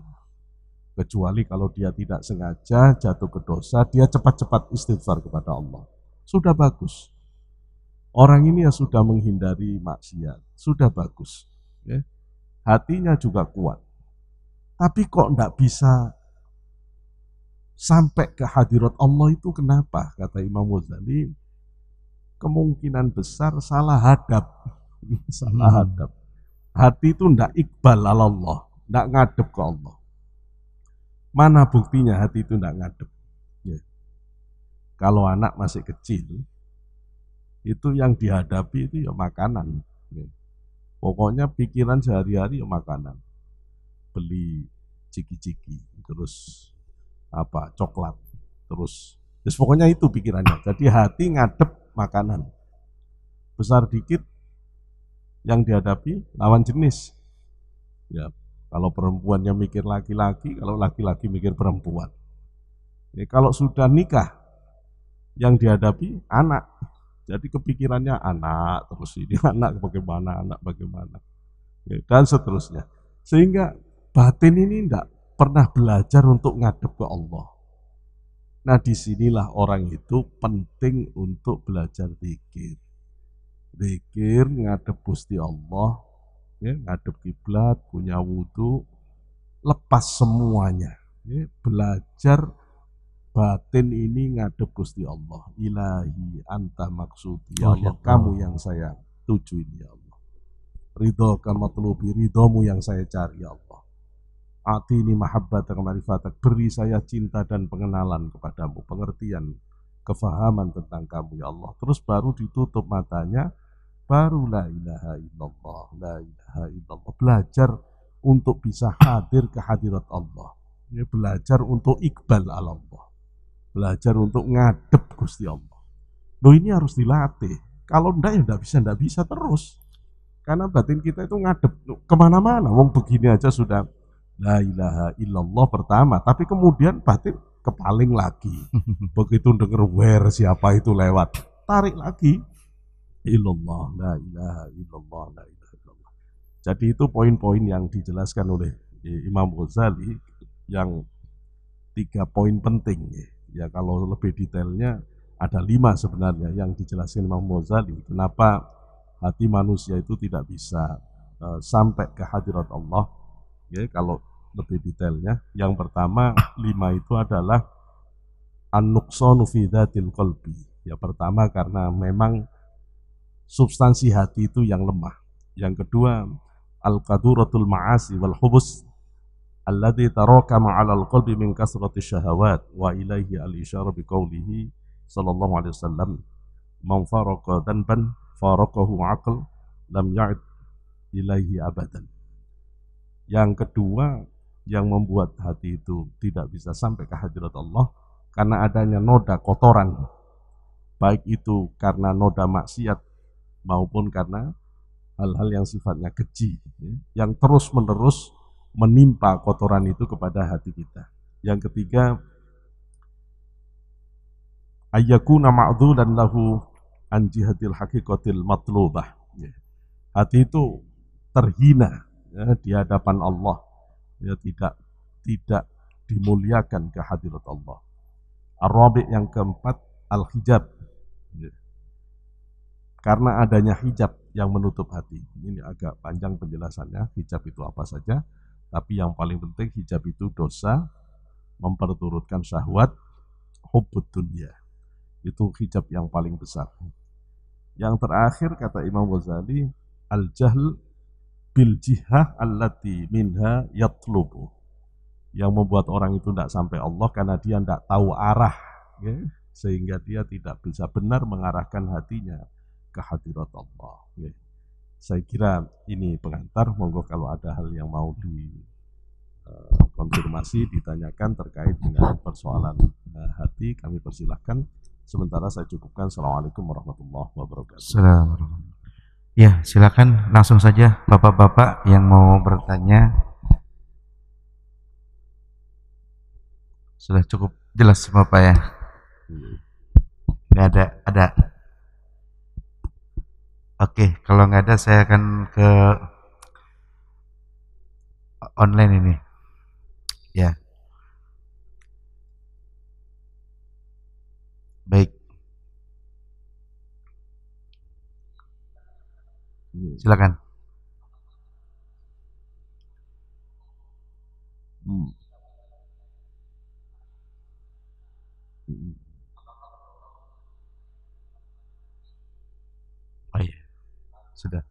Kecuali kalau dia tidak sengaja jatuh ke dosa, dia cepat-cepat istighfar kepada Allah. Sudah bagus. Orang ini yang sudah menghindari maksiat, sudah bagus. Ya. Hatinya juga kuat. Tapi kok tidak bisa sampai ke hadirat Allah itu kenapa? Kata Imam Ghazali, kemungkinan besar salah hadap. [LAUGHS] salah hmm. hadap. Hati itu ndak iqbal Allah, ndak ngadep ke Allah. Mana buktinya hati itu tidak ngadep? Ya. Kalau anak masih kecil, itu yang dihadapi itu ya makanan. Ya. Pokoknya pikiran sehari-hari ya makanan. Beli ciki-ciki, terus apa coklat, terus. Terus pokoknya itu pikirannya. Jadi hati ngadep makanan. Besar dikit yang dihadapi lawan jenis. Ya, kalau perempuannya mikir laki-laki, kalau laki-laki mikir perempuan. Ini kalau sudah nikah, yang dihadapi anak. Jadi kepikirannya anak terus ini [LAUGHS] anak bagaimana anak bagaimana dan seterusnya. Sehingga batin ini tidak pernah belajar untuk ngadep ke Allah. Nah disinilah orang itu penting untuk belajar zikir. Zikir ngadep Gusti Allah ya, ngadep kiblat, punya wudhu, lepas semuanya. Ya, belajar batin ini ngadep Gusti Allah. Ilahi anta maksudi, ya Allah, kamu yang saya tuju ini ya Allah. Ridho kamatlubi, ridhomu yang saya cari ya Allah. Ati ini mahabbat dan marifatak, beri saya cinta dan pengenalan kepadamu, pengertian, kefahaman tentang kamu ya Allah. Terus baru ditutup matanya, baru la ilaha illallah, la ilaha illallah. Belajar untuk bisa hadir ke hadirat Allah. Ini ya, belajar untuk ikbal ala Allah. Belajar untuk ngadep Gusti Allah. Loh ini harus dilatih. Kalau ndak ya ndak bisa, ndak bisa terus. Karena batin kita itu ngadep kemana-mana. Wong begini aja sudah la ilaha illallah pertama. Tapi kemudian batin kepaling lagi. [LAUGHS] Begitu denger where siapa itu lewat. Tarik lagi, illallah, la ilaha illallah, la ilaha illallah. Jadi itu poin-poin yang dijelaskan oleh Imam Ghazali yang tiga poin penting. Ya kalau lebih detailnya ada lima sebenarnya yang dijelaskan Imam Ghazali. Kenapa hati manusia itu tidak bisa uh, sampai ke hadirat Allah? Ya kalau lebih detailnya, yang pertama lima itu adalah an-nuqsanu kolbi. Ya pertama karena memang substansi hati itu yang lemah. Yang kedua, al kaduratul ma'asi wal hubus alladhi taraka ma'al al-qalbi min kasrati syahawat wa ilaihi al-isyara biqaulihi sallallahu alaihi wasallam man faraqa dhanban faraqahu 'aql lam ya'id ilaihi abadan. Yang kedua, yang membuat hati itu tidak bisa sampai ke hadirat Allah karena adanya noda kotoran. Baik itu karena noda maksiat maupun karena hal-hal yang sifatnya keji, ya, yang terus-menerus menimpa kotoran itu kepada hati kita. Yang ketiga, ayyakuna ma'dzulan lahu an haqiqatil matlubah. Ya. Hati itu terhina ya, di hadapan Allah. Ya, tidak tidak dimuliakan kehadirat Allah. Arabik yang keempat, al-hijab. Ya karena adanya hijab yang menutup hati. Ini agak panjang penjelasannya, hijab itu apa saja, tapi yang paling penting hijab itu dosa, memperturutkan syahwat, hubbud dunia. Itu hijab yang paling besar. Yang terakhir kata Imam Ghazali, al-jahl bil jihah allati minha yatlubu. Yang membuat orang itu tidak sampai Allah karena dia tidak tahu arah. Ya? Sehingga dia tidak bisa benar mengarahkan hatinya kehadirat Allah. Ya. Saya kira ini pengantar, monggo kalau ada hal yang mau dikonfirmasi, eh, uh, ditanyakan terkait dengan persoalan uh, hati, kami persilahkan. Sementara saya cukupkan. Assalamualaikum warahmatullahi wabarakatuh. Assalamualaikum. Ya, silakan langsung saja bapak-bapak yang mau bertanya. Sudah cukup jelas bapak ya. Hmm. Gak ada, ada Oke, okay, kalau nggak ada saya akan ke online ini. Ya. Yeah. Baik. Silakan. Hmm. hmm. sudah.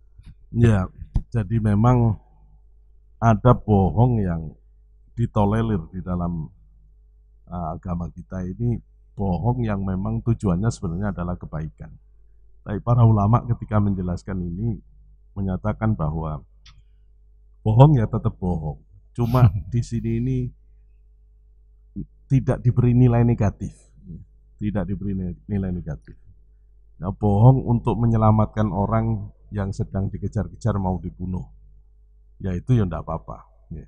Ya, jadi memang ada bohong yang ditolerir di dalam uh, agama kita ini bohong yang memang tujuannya sebenarnya adalah kebaikan. Tapi para ulama ketika menjelaskan ini menyatakan bahwa bohong ya tetap bohong. Cuma [LAUGHS] di sini ini tidak diberi nilai negatif. Tidak diberi nilai negatif. Nah, bohong untuk menyelamatkan orang yang sedang dikejar-kejar mau dibunuh. Ya itu ya enggak apa-apa. Ya.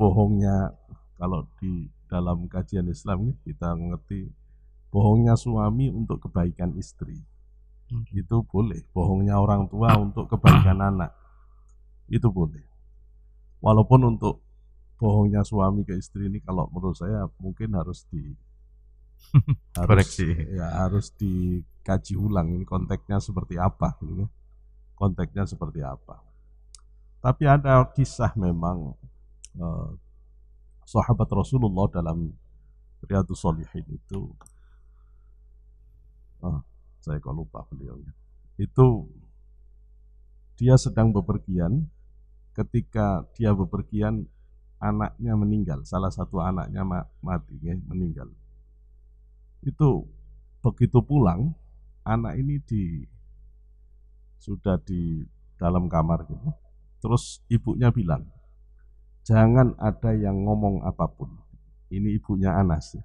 Bohongnya kalau di dalam kajian Islam ini kita ngerti bohongnya suami untuk kebaikan istri. Hmm. Itu boleh. Bohongnya orang tua untuk kebaikan anak. Itu boleh. Walaupun untuk bohongnya suami ke istri ini kalau menurut saya mungkin harus di [LAUGHS] harus, ya harus dikaji ulang ini konteksnya seperti apa gitu kan konteksnya seperti apa. Tapi ada kisah memang eh, sahabat Rasulullah dalam Riyadus Solihin itu oh, saya kok lupa beliau itu dia sedang bepergian ketika dia bepergian anaknya meninggal salah satu anaknya mati ya, meninggal itu begitu pulang anak ini di sudah di dalam kamar gitu. Terus ibunya bilang, jangan ada yang ngomong apapun. Ini ibunya Anas. Ya.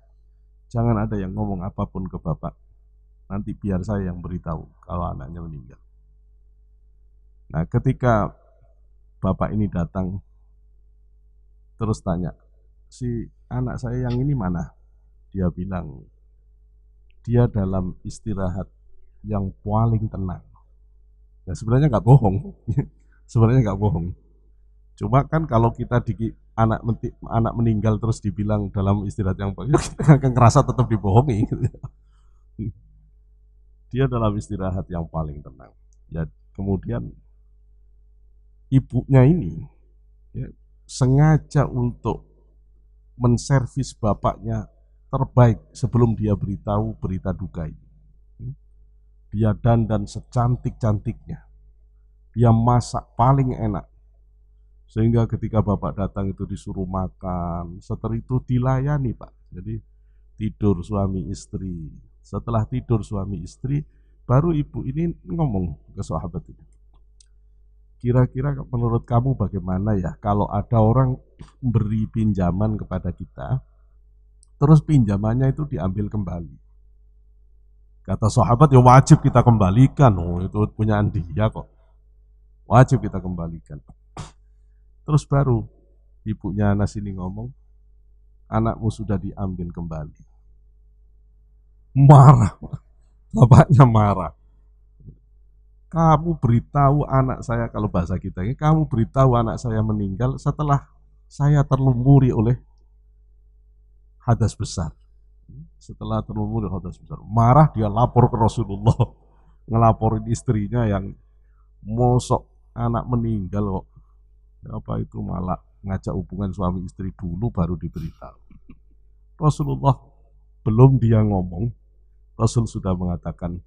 Jangan ada yang ngomong apapun ke bapak. Nanti biar saya yang beritahu kalau anaknya meninggal. Nah, ketika bapak ini datang, terus tanya, si anak saya yang ini mana? Dia bilang, dia dalam istirahat yang paling tenang Ya, sebenarnya nggak bohong, [LAUGHS] sebenarnya nggak bohong. Cuma kan kalau kita di anak menti, anak meninggal terus dibilang dalam istirahat yang baik, [LAUGHS] kita akan ngerasa tetap dibohongi. [LAUGHS] Dia dalam istirahat yang paling tenang. Ya kemudian ibunya ini ya, sengaja untuk menservis bapaknya terbaik sebelum dia beritahu berita duka ini. Dia dandan secantik-cantiknya. Dia masak paling enak. Sehingga ketika bapak datang itu disuruh makan, setelah itu dilayani pak. Jadi tidur suami istri. Setelah tidur suami istri, baru ibu ini ngomong ke sahabat ini. Kira-kira menurut kamu bagaimana ya kalau ada orang beri pinjaman kepada kita, terus pinjamannya itu diambil kembali Kata sahabat, ya wajib kita kembalikan. Oh, itu punya dia kok. Wajib kita kembalikan. Terus baru ibunya Anas ini ngomong, anakmu sudah diambil kembali. Marah. Bapaknya marah. Kamu beritahu anak saya, kalau bahasa kita ini, kamu beritahu anak saya meninggal setelah saya terlumuri oleh hadas besar. Setelah terlumur khotbah sebesar. Marah dia lapor ke Rasulullah. [LAUGHS] Ngelaporin istrinya yang mosok anak meninggal kok. Apa itu malah ngajak hubungan suami istri dulu baru diberitahu. Rasulullah belum dia ngomong, Rasul sudah mengatakan,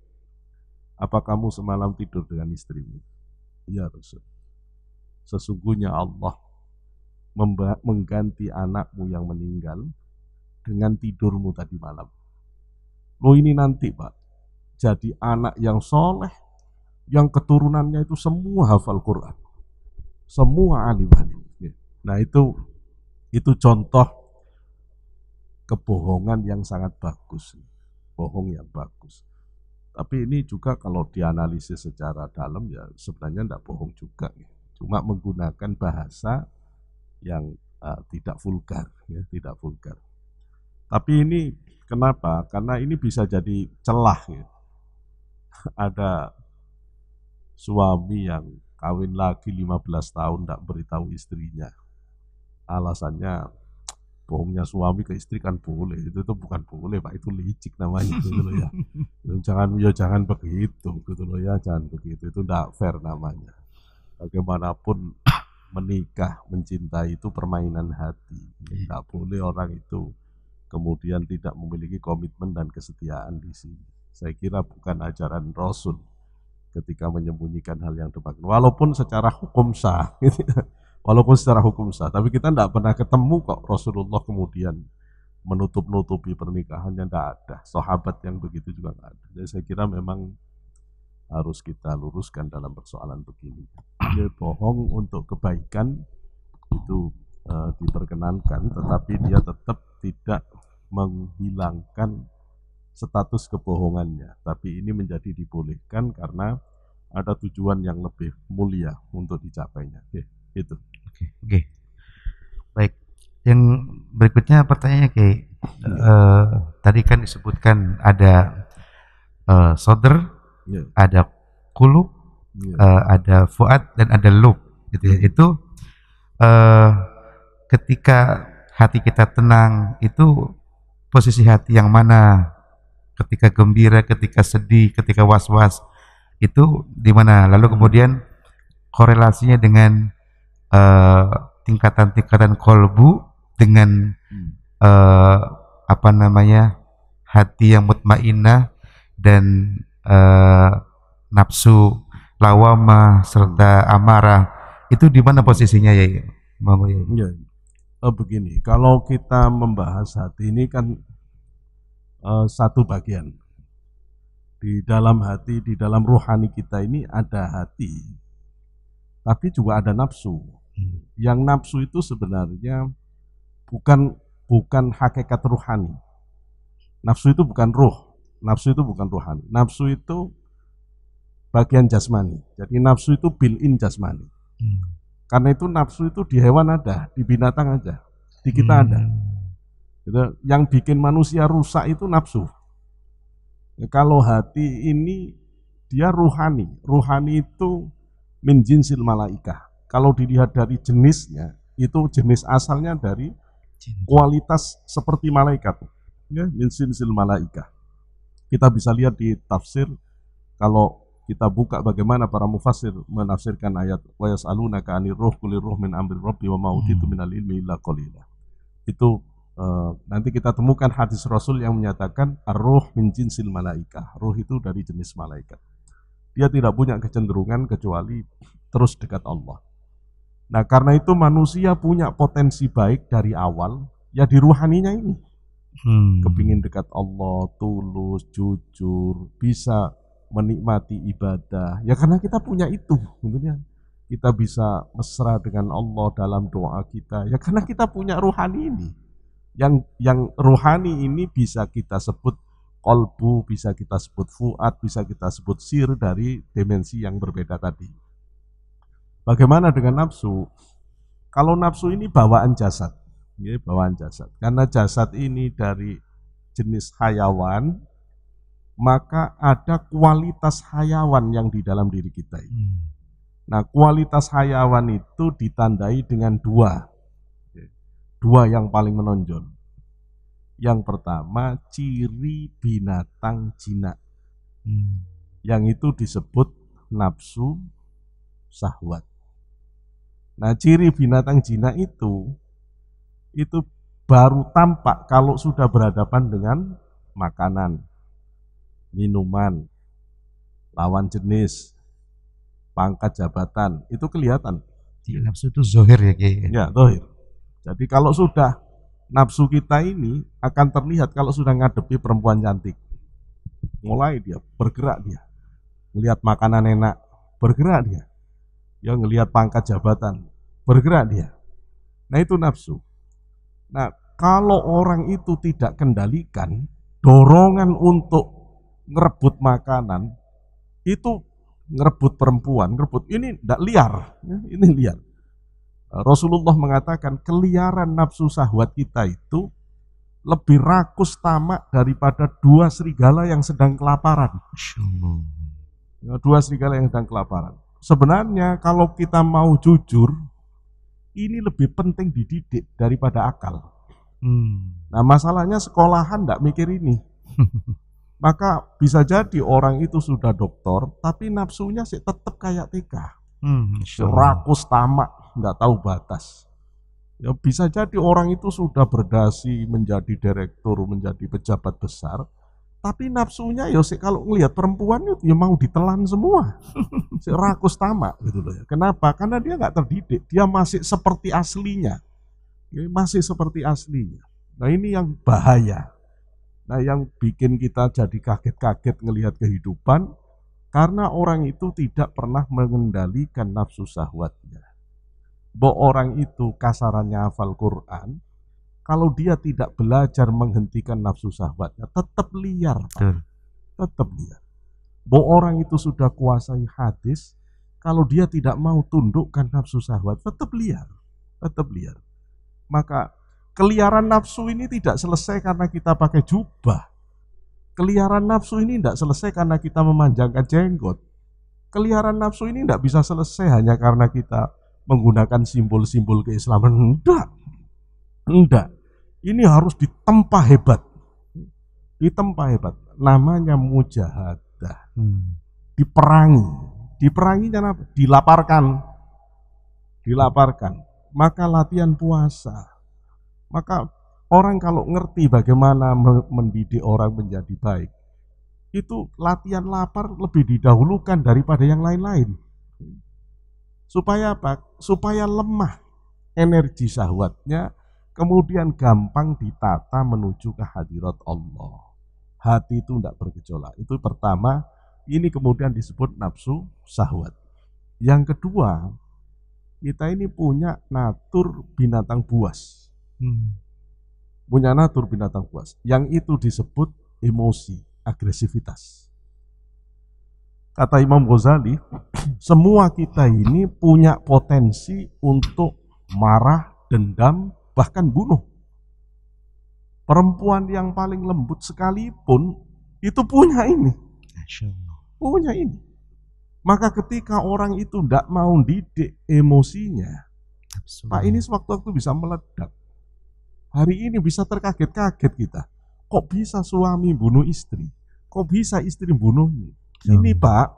apa kamu semalam tidur dengan istrimu? Ya Rasul, sesungguhnya Allah mengganti anakmu yang meninggal dengan tidurmu tadi malam. Lo ini nanti Pak, jadi anak yang soleh, yang keturunannya itu semua hafal Quran. Semua alim-alim. Nah itu itu contoh kebohongan yang sangat bagus. Bohong yang bagus. Tapi ini juga kalau dianalisis secara dalam ya sebenarnya tidak bohong juga. Ya. Cuma menggunakan bahasa yang uh, tidak vulgar, ya, tidak vulgar. Tapi ini kenapa? Karena ini bisa jadi celah. Ya. [LAUGHS] Ada suami yang kawin lagi 15 tahun tidak beritahu istrinya. Alasannya bohongnya suami ke istri kan boleh itu tuh bukan boleh pak itu licik namanya [LAUGHS] gitu loh ya jangan ya jangan begitu gitu loh ya jangan begitu itu tidak fair namanya bagaimanapun [CLEARS THROAT] menikah mencintai itu permainan hati tidak iya. boleh orang itu kemudian tidak memiliki komitmen dan kesetiaan di sini. Saya kira bukan ajaran Rasul ketika menyembunyikan hal yang tepat. Walaupun secara hukum sah, [LAUGHS] gitu. walaupun secara hukum sah, tapi kita tidak pernah ketemu kok Rasulullah kemudian menutup-nutupi pernikahannya tidak ada. Sahabat yang begitu juga tidak ada. Jadi saya kira memang harus kita luruskan dalam persoalan begini. Dia bohong untuk kebaikan itu e, diperkenankan, tetapi dia tetap tidak menghilangkan status kebohongannya, tapi ini menjadi dibolehkan karena ada tujuan yang lebih mulia untuk dicapainya. Oke, itu. Oke, oke. Baik. Yang berikutnya pertanyaannya kayak uh, eh, tadi kan disebutkan ada uh, soder, yeah. ada kulu, yeah. Iya. uh, ada fuad dan ada lub. Gitu ya. Iya. Itu uh, ketika hati kita tenang itu posisi hati yang mana ketika gembira, ketika sedih, ketika was-was itu di mana? Lalu kemudian korelasinya dengan eh, tingkatan-tingkatan uh, kolbu dengan uh, apa namanya hati yang mutmainah dan uh, nafsu lawama serta hmm. amarah itu di mana posisinya ya? ya? ya. ya. Eh, begini, kalau kita membahas hati ini kan uh, satu bagian. Di dalam hati, di dalam rohani kita ini ada hati, tapi juga ada nafsu. Hmm. Yang nafsu itu sebenarnya bukan bukan hakikat rohani. Nafsu itu bukan roh, nafsu itu bukan rohani. Nafsu itu bagian jasmani. Jadi nafsu itu built in jasmani. Hmm. Karena itu nafsu itu di hewan ada, di binatang aja di kita hmm. ada. Gitu. Yang bikin manusia rusak itu nafsu. Ya, kalau hati ini dia ruhani, ruhani itu min malaikah. Kalau dilihat dari jenisnya, itu jenis asalnya dari kualitas seperti malaikat. Ya, malaikah. Kita bisa lihat di tafsir kalau kita buka bagaimana para mufasir menafsirkan ayat wa yas'alunaka roh ruh kulir ruh min amri rabbi wa ma hmm. utitu minal ilmi illa qalila. Itu uh, nanti kita temukan hadis Rasul yang menyatakan ar-ruh min jinsil malaika. Ruh itu dari jenis malaikat. Dia tidak punya kecenderungan kecuali terus dekat Allah. Nah, karena itu manusia punya potensi baik dari awal ya di ruhaninya ini. Hmm. Kepingin dekat Allah, tulus, jujur, bisa menikmati ibadah. Ya karena kita punya itu, tentunya gitu kan. kita bisa mesra dengan Allah dalam doa kita. Ya karena kita punya ruhani ini. Yang yang ruhani ini bisa kita sebut kolbu, bisa kita sebut fuad, bisa kita sebut sir dari dimensi yang berbeda tadi. Bagaimana dengan nafsu? Kalau nafsu ini bawaan jasad, ya, bawaan jasad. Karena jasad ini dari jenis hayawan, maka ada kualitas hayawan yang di dalam diri kita ini. Hmm. Nah, kualitas hayawan itu ditandai dengan dua. Dua yang paling menonjol. Yang pertama, ciri binatang jinak. Hmm. Yang itu disebut nafsu sahwat. Nah, ciri binatang jinak itu itu baru tampak kalau sudah berhadapan dengan makanan minuman, lawan jenis, pangkat jabatan, itu kelihatan. Jadi nafsu itu zohir ya kayaknya. Ya, zohir. Jadi kalau sudah nafsu kita ini akan terlihat kalau sudah ngadepi perempuan cantik. Mulai dia, bergerak dia. Melihat makanan enak, bergerak dia. Dia ya, ngelihat pangkat jabatan, bergerak dia. Nah itu nafsu. Nah kalau orang itu tidak kendalikan, dorongan untuk ngerebut makanan itu ngerebut perempuan, ngerebut ini tidak liar, ya, ini liar. Rasulullah mengatakan keliaran nafsu sahwat kita itu lebih rakus tamak daripada dua serigala yang sedang kelaparan. Ya, dua serigala yang sedang kelaparan. Sebenarnya kalau kita mau jujur, ini lebih penting dididik daripada akal. Hmm. Nah masalahnya sekolahan tidak mikir ini. [LAUGHS] maka bisa jadi orang itu sudah dokter tapi nafsunya sih tetap kayak TK hmm, rakus tamak nggak tahu batas ya bisa jadi orang itu sudah berdasi menjadi direktur menjadi pejabat besar tapi nafsunya ya sih kalau ngelihat perempuan itu ya mau ditelan semua [LAUGHS] si rakus tamak gitu loh ya. kenapa karena dia nggak terdidik dia masih seperti aslinya ya, masih seperti aslinya nah ini yang bahaya Nah, yang bikin kita jadi kaget-kaget ngelihat kehidupan karena orang itu tidak pernah mengendalikan nafsu syahwatnya. Bahwa orang itu kasarannya hafal Quran, kalau dia tidak belajar menghentikan nafsu syahwatnya, tetap liar, Pak. tetap liar. Bahwa orang itu sudah kuasai hadis, kalau dia tidak mau tundukkan nafsu syahwat, tetap liar, tetap liar. Maka Keliaran nafsu ini tidak selesai karena kita pakai jubah. Keliaran nafsu ini tidak selesai karena kita memanjangkan jenggot. Keliaran nafsu ini tidak bisa selesai hanya karena kita menggunakan simbol-simbol keislaman. Tidak, tidak. Ini harus ditempa hebat. Ditempa hebat. Namanya mujahadah. Hmm. Diperangi. Diperangi apa? Dilaparkan. Dilaparkan. Maka latihan puasa maka orang kalau ngerti bagaimana mendidik orang menjadi baik, itu latihan lapar lebih didahulukan daripada yang lain-lain. Supaya apa? Supaya lemah energi syahwatnya, kemudian gampang ditata menuju ke hadirat Allah. Hati itu tidak bergejolak. Itu pertama, ini kemudian disebut nafsu syahwat. Yang kedua, kita ini punya natur binatang buas. Hmm. Punya natur binatang buas. Yang itu disebut emosi, agresivitas. Kata Imam Ghazali, [CLEARS THROAT] semua kita ini punya potensi untuk marah, dendam, bahkan bunuh. Perempuan yang paling lembut sekalipun itu punya ini. Punya ini. Maka ketika orang itu tidak mau didik emosinya, Pak ini sewaktu-waktu bisa meledak. Hari ini bisa terkaget-kaget kita. Kok bisa suami bunuh istri? Kok bisa istri bunuhnya? Gini Ini iya. Pak,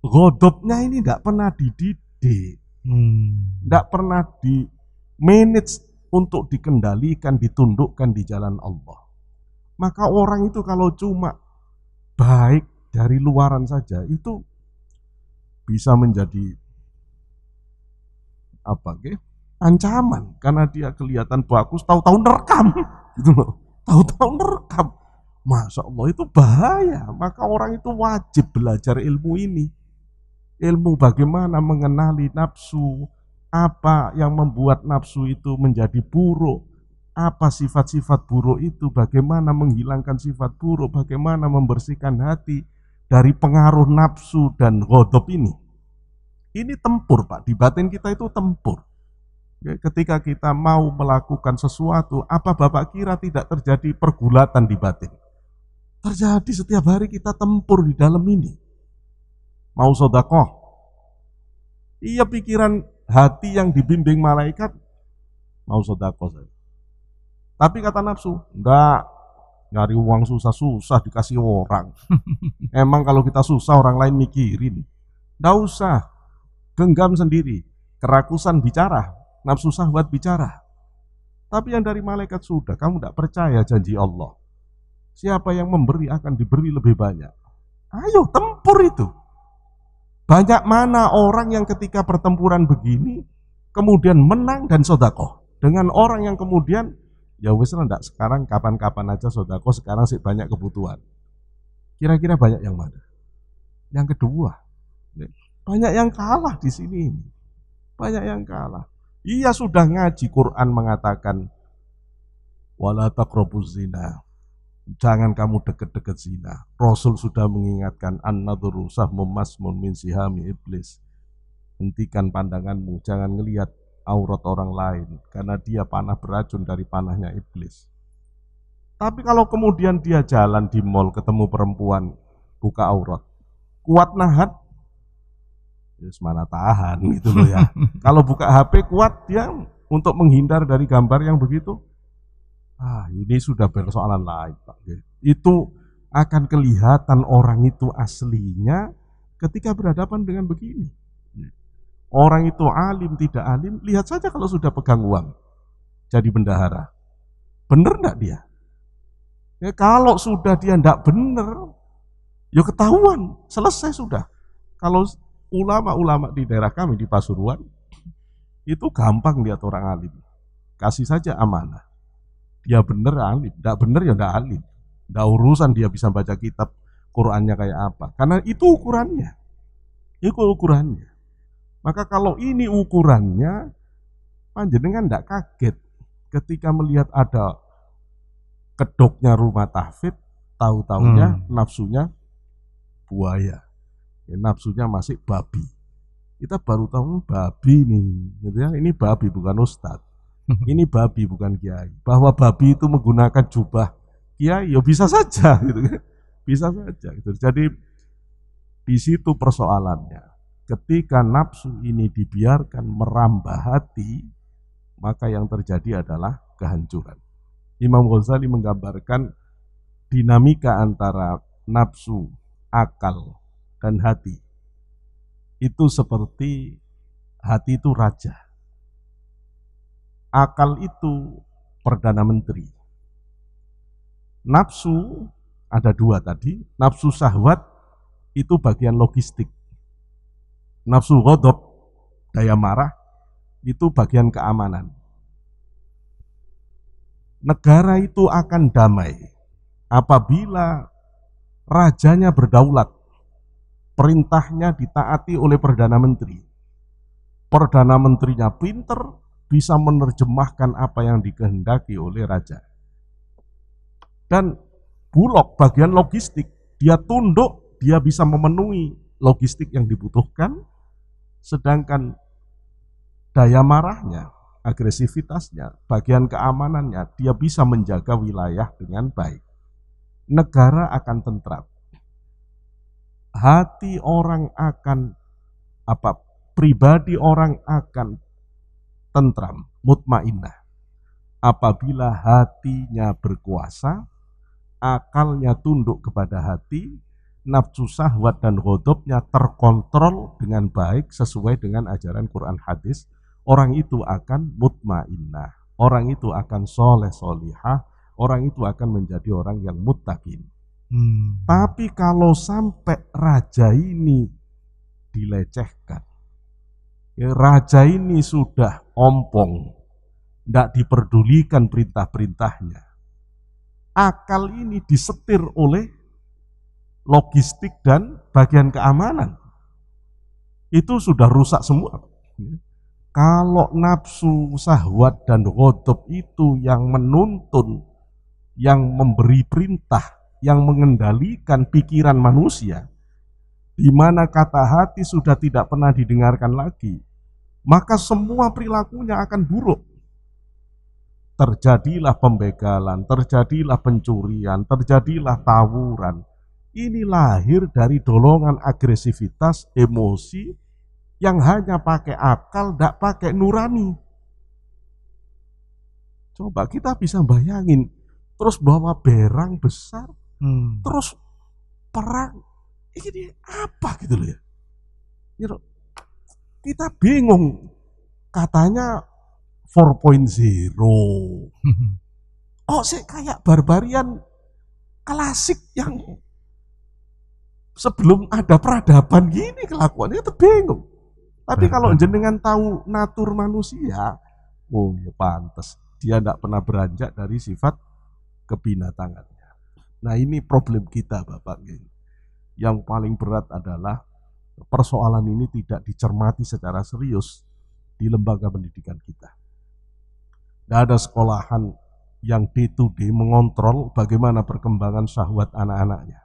godopnya ini tidak pernah dididik. Tidak hmm. pernah di manage untuk dikendalikan, ditundukkan di jalan Allah. Maka orang itu kalau cuma baik dari luaran saja itu bisa menjadi apa gitu ancaman karena dia kelihatan bagus tahu-tahu nerekam [LAUGHS] gitu loh tahu-tahu nerekam masa Allah itu bahaya maka orang itu wajib belajar ilmu ini ilmu bagaimana mengenali nafsu apa yang membuat nafsu itu menjadi buruk apa sifat-sifat buruk itu bagaimana menghilangkan sifat buruk bagaimana membersihkan hati dari pengaruh nafsu dan godop ini ini tempur Pak di batin kita itu tempur Ya, ketika kita mau melakukan sesuatu, apa Bapak kira tidak terjadi pergulatan di batin? Terjadi setiap hari kita tempur di dalam ini. Mau sodakoh. Iya pikiran hati yang dibimbing malaikat, mau sodakoh Tapi kata nafsu, enggak, nyari uang susah-susah dikasih orang. [LAUGHS] Emang kalau kita susah orang lain mikirin. Enggak usah, genggam sendiri. Kerakusan bicara, nafsu sahwat bicara. Tapi yang dari malaikat sudah, kamu tidak percaya janji Allah. Siapa yang memberi akan diberi lebih banyak. Ayo tempur itu. Banyak mana orang yang ketika pertempuran begini, kemudian menang dan sodako. Dengan orang yang kemudian, ya wis enggak sekarang kapan-kapan aja sodako, sekarang sih banyak kebutuhan. Kira-kira banyak yang mana? Yang kedua, banyak yang kalah di sini. Banyak yang kalah. Ia sudah ngaji Quran mengatakan wala taqrabuz zina. Jangan kamu deket-deket zina. Rasul sudah mengingatkan an-nadhuru sahmum masmun min sihami iblis. Hentikan pandanganmu, jangan ngelihat aurat orang lain karena dia panah beracun dari panahnya iblis. Tapi kalau kemudian dia jalan di mall ketemu perempuan buka aurat, kuat nahat Terus ya, mana tahan gitu loh ya. [LAUGHS] Kalau buka HP kuat dia untuk menghindar dari gambar yang begitu. Ah, ini sudah persoalan lain, Pak. Ya, itu akan kelihatan orang itu aslinya ketika berhadapan dengan begini. Ya, orang itu alim tidak alim, lihat saja kalau sudah pegang uang jadi bendahara. bener enggak dia? Ya, kalau sudah dia enggak benar, ya ketahuan, selesai sudah. Kalau ulama-ulama di daerah kami di Pasuruan itu gampang lihat orang alim. Kasih saja amanah. Dia bener alim, tidak bener ya tidak alim. Tidak urusan dia bisa baca kitab Qurannya kayak apa. Karena itu ukurannya. Itu ukurannya. Maka kalau ini ukurannya, panjenengan tidak kaget ketika melihat ada kedoknya rumah tahfid, tahu tahunya hmm. nafsunya buaya ya, nafsunya masih babi kita baru tahu hmm, babi nih gitu ya ini babi bukan ustadz [LAUGHS] ini babi bukan kiai bahwa babi itu menggunakan jubah kiai ya bisa saja [LAUGHS] gitu kan bisa saja gitu jadi di situ persoalannya ketika nafsu ini dibiarkan merambah hati maka yang terjadi adalah kehancuran Imam Ghazali menggambarkan dinamika antara nafsu akal dan hati. Itu seperti hati itu raja. Akal itu perdana menteri. Nafsu ada dua tadi, nafsu sahwat itu bagian logistik. Nafsu godop, daya marah, itu bagian keamanan. Negara itu akan damai apabila rajanya berdaulat. Perintahnya ditaati oleh Perdana Menteri. Perdana Menterinya pinter, bisa menerjemahkan apa yang dikehendaki oleh raja. Dan bulog bagian logistik, dia tunduk, dia bisa memenuhi logistik yang dibutuhkan, sedangkan daya marahnya, agresivitasnya, bagian keamanannya, dia bisa menjaga wilayah dengan baik. Negara akan tentram hati orang akan apa pribadi orang akan tentram, mutmainnah. Apabila hatinya berkuasa, akalnya tunduk kepada hati, nafsu sahwat dan godobnya terkontrol dengan baik sesuai dengan ajaran Quran hadis, orang itu akan mutmainnah. Orang itu akan soleh solihah, orang itu akan menjadi orang yang mutakin. Hmm. Tapi kalau sampai raja ini dilecehkan, ya raja ini sudah ompong, tidak diperdulikan perintah-perintahnya. Akal ini disetir oleh logistik dan bagian keamanan. Itu sudah rusak semua. Ya. Kalau nafsu, sahwat, dan gotop itu yang menuntun, yang memberi perintah yang mengendalikan pikiran manusia, di mana kata hati sudah tidak pernah didengarkan lagi, maka semua perilakunya akan buruk. Terjadilah pembegalan, terjadilah pencurian, terjadilah tawuran. Ini lahir dari dolongan agresivitas, emosi yang hanya pakai akal, tidak pakai nurani. Coba kita bisa bayangin, terus bawa berang besar, hmm. terus perang ini apa gitu loh ya, ya kita bingung katanya 4.0 [LAUGHS] kok sih kayak barbarian klasik yang sebelum ada peradaban gini kelakuannya itu bingung tapi kalau jenengan tahu natur manusia oh ya pantas dia tidak pernah beranjak dari sifat kebinatangan Nah ini problem kita Bapak. Yang paling berat adalah persoalan ini tidak dicermati secara serius di lembaga pendidikan kita. Tidak ada sekolahan yang d 2 day mengontrol bagaimana perkembangan syahwat anak-anaknya.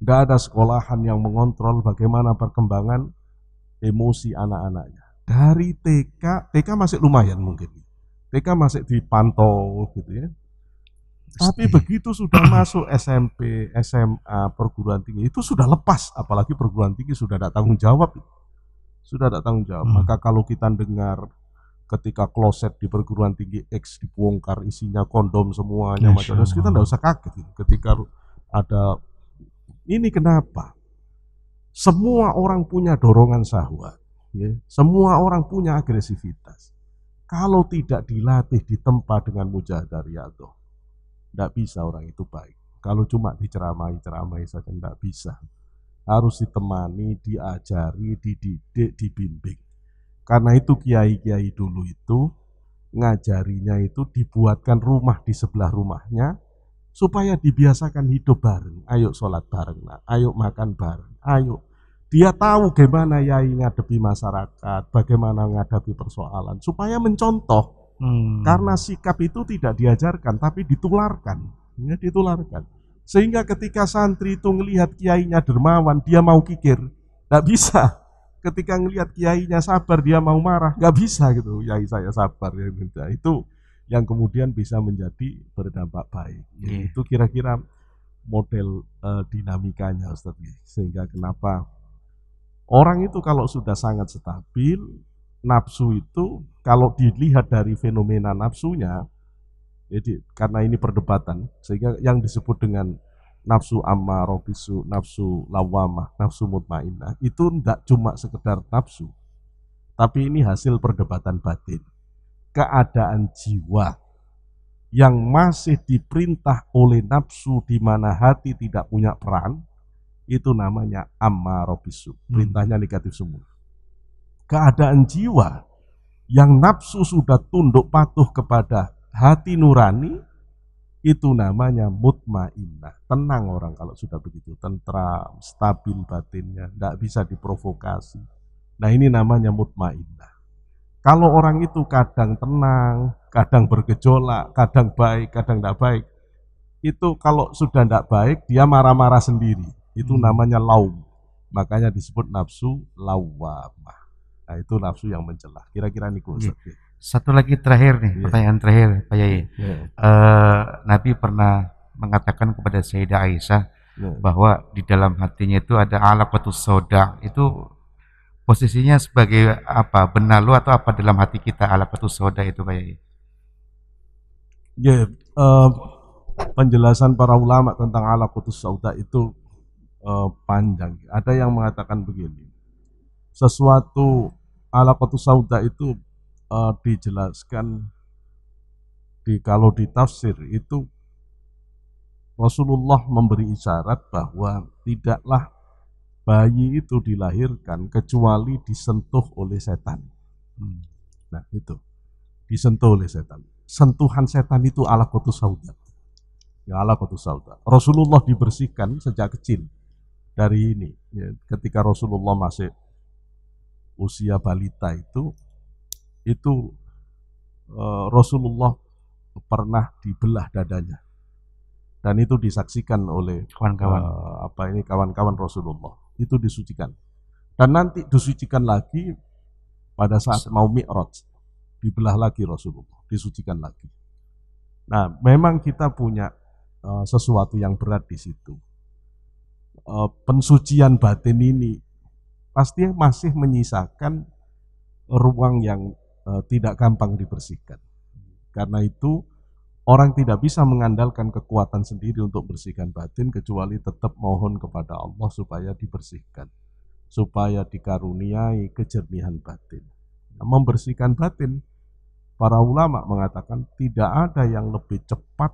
Tidak ada sekolahan yang mengontrol bagaimana perkembangan emosi anak-anaknya. Dari TK, TK masih lumayan mungkin. TK masih dipantau gitu ya tapi begitu sudah [CLEARS THROAT] masuk SMP, SMA, perguruan tinggi itu sudah lepas, apalagi perguruan tinggi sudah tidak tanggung jawab. Sudah tidak tanggung jawab. Hmm. Maka kalau kita dengar ketika kloset di perguruan tinggi X dibongkar isinya kondom semuanya, macam kita tidak usah kaget gitu. ketika ada ini kenapa? Semua orang punya dorongan syahwat, ya. semua orang punya agresivitas. Kalau tidak dilatih di tempat dengan mujahadah riyadhah, tidak bisa orang itu baik. Kalau cuma diceramai-ceramai saja tidak bisa. Harus ditemani, diajari, dididik, dibimbing. Karena itu kiai-kiai dulu itu ngajarinya itu dibuatkan rumah di sebelah rumahnya supaya dibiasakan hidup bareng. Ayo sholat bareng, ayo makan bareng, ayo. Dia tahu gimana yai ngadepi masyarakat, bagaimana menghadapi persoalan, supaya mencontoh Hmm. Karena sikap itu tidak diajarkan, tapi ditularkan. Ya, ditularkan. Sehingga ketika santri itu melihat kiainya dermawan, dia mau kikir. Nggak bisa. Ketika melihat kiainya sabar, dia mau marah. Nggak bisa gitu. ya saya sabar. Ya, gitu. itu yang kemudian bisa menjadi berdampak baik. Yeah. Iya. Itu kira-kira model uh, dinamikanya Ustaz. Sehingga kenapa orang itu kalau sudah sangat stabil, nafsu itu kalau dilihat dari fenomena nafsunya, jadi ya karena ini perdebatan, sehingga yang disebut dengan nafsu amarah, bisu, nafsu lawamah, nafsu mutmainah, itu tidak cuma sekedar nafsu, tapi ini hasil perdebatan batin. Keadaan jiwa yang masih diperintah oleh nafsu di mana hati tidak punya peran, itu namanya amarah bisu. Hmm. Perintahnya negatif semua keadaan jiwa yang nafsu sudah tunduk patuh kepada hati nurani, itu namanya mutmainnah. Tenang orang kalau sudah begitu, tentram, stabil batinnya, tidak bisa diprovokasi. Nah ini namanya mutmainnah. Kalau orang itu kadang tenang, kadang bergejolak, kadang baik, kadang tidak baik, itu kalau sudah tidak baik, dia marah-marah sendiri. Itu hmm. namanya laum. Makanya disebut nafsu lawamah. Nah, itu nafsu yang mencela. Kira-kira niku iya. Ustaz. Ya. Satu lagi terakhir nih, yeah. pertanyaan terakhir Pak Yai. Yeah. Iya. Uh, Nabi pernah mengatakan kepada Sayyidah Aisyah yeah. bahwa di dalam hatinya itu ada alaqatus soda. Itu posisinya sebagai apa? Benalu atau apa dalam hati kita alaqatus soda itu Pak Yai? Ya, uh, penjelasan para ulama tentang alaqatus soda itu uh, panjang. Ada yang mengatakan begini, sesuatu ala kotu sauda itu uh, dijelaskan di kalau di tafsir itu Rasulullah memberi isyarat bahwa tidaklah bayi itu dilahirkan kecuali disentuh oleh setan. Hmm. Nah itu disentuh oleh setan. Sentuhan setan itu ala kotu sauda. Ya ala sauda. Rasulullah dibersihkan sejak kecil dari ini. Ya, ketika Rasulullah masih usia balita itu itu eh, Rasulullah pernah dibelah dadanya dan itu disaksikan oleh kawan-kawan eh, apa ini kawan-kawan Rasulullah itu disucikan dan nanti disucikan lagi pada saat mau mi'raj dibelah lagi Rasulullah disucikan lagi nah memang kita punya eh, sesuatu yang berat di situ pensucian batin ini pasti masih menyisakan ruang yang e, tidak gampang dibersihkan. Karena itu orang tidak bisa mengandalkan kekuatan sendiri untuk bersihkan batin kecuali tetap mohon kepada Allah supaya dibersihkan, supaya dikaruniai kejernihan batin. Nah, membersihkan batin para ulama mengatakan tidak ada yang lebih cepat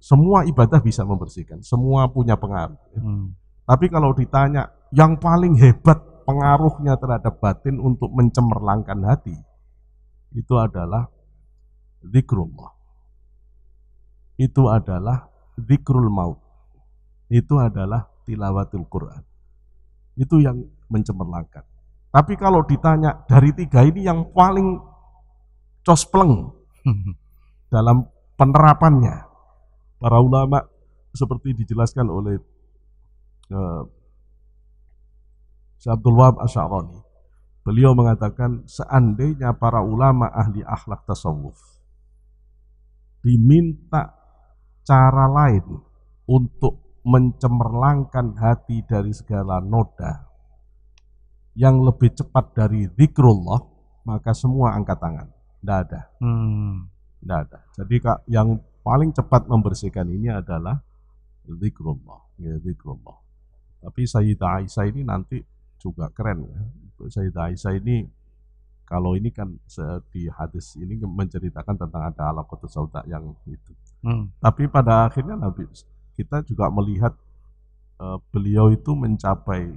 semua ibadah bisa membersihkan, semua punya pengaruh. Hmm. Tapi kalau ditanya yang paling hebat pengaruhnya terhadap batin untuk mencemerlangkan hati itu adalah zikrullah. Itu adalah zikrul maut. Itu adalah tilawatil Quran. Itu yang mencemerlangkan. Tapi kalau ditanya dari tiga ini yang paling cospleng [LAUGHS] dalam penerapannya, para ulama seperti dijelaskan oleh eh, Abdul Wahab Asyaroni. Beliau mengatakan seandainya para ulama ahli akhlak tasawuf diminta cara lain untuk mencemerlangkan hati dari segala noda yang lebih cepat dari zikrullah maka semua angkat tangan tidak ada hmm. tidak ada jadi kak yang paling cepat membersihkan ini adalah zikrullah ya zikrullah tapi Sayyidah Aisyah ini nanti juga keren ya. Sayyidah Aisyah ini kalau ini kan di hadis ini menceritakan tentang ada alaqatu sauda yang itu. Hmm. Tapi pada akhirnya Nabi kita juga melihat uh, beliau itu mencapai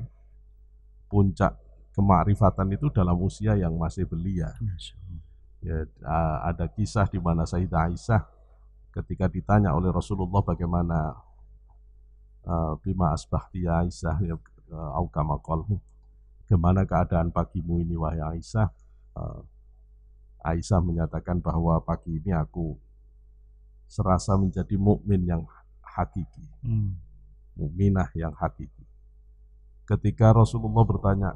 puncak kemakrifatan itu dalam usia yang masih belia. Ya, ada kisah di mana Sayyidah Aisyah ketika ditanya oleh Rasulullah bagaimana uh, bima asbah dia ya Aisyah ya uh, Gimana keadaan pagimu ini wahai Aisyah? Uh, Aisyah menyatakan bahwa pagi ini aku serasa menjadi mukmin yang hakiki. Hmm. Mukminah yang hakiki. Ketika Rasulullah bertanya,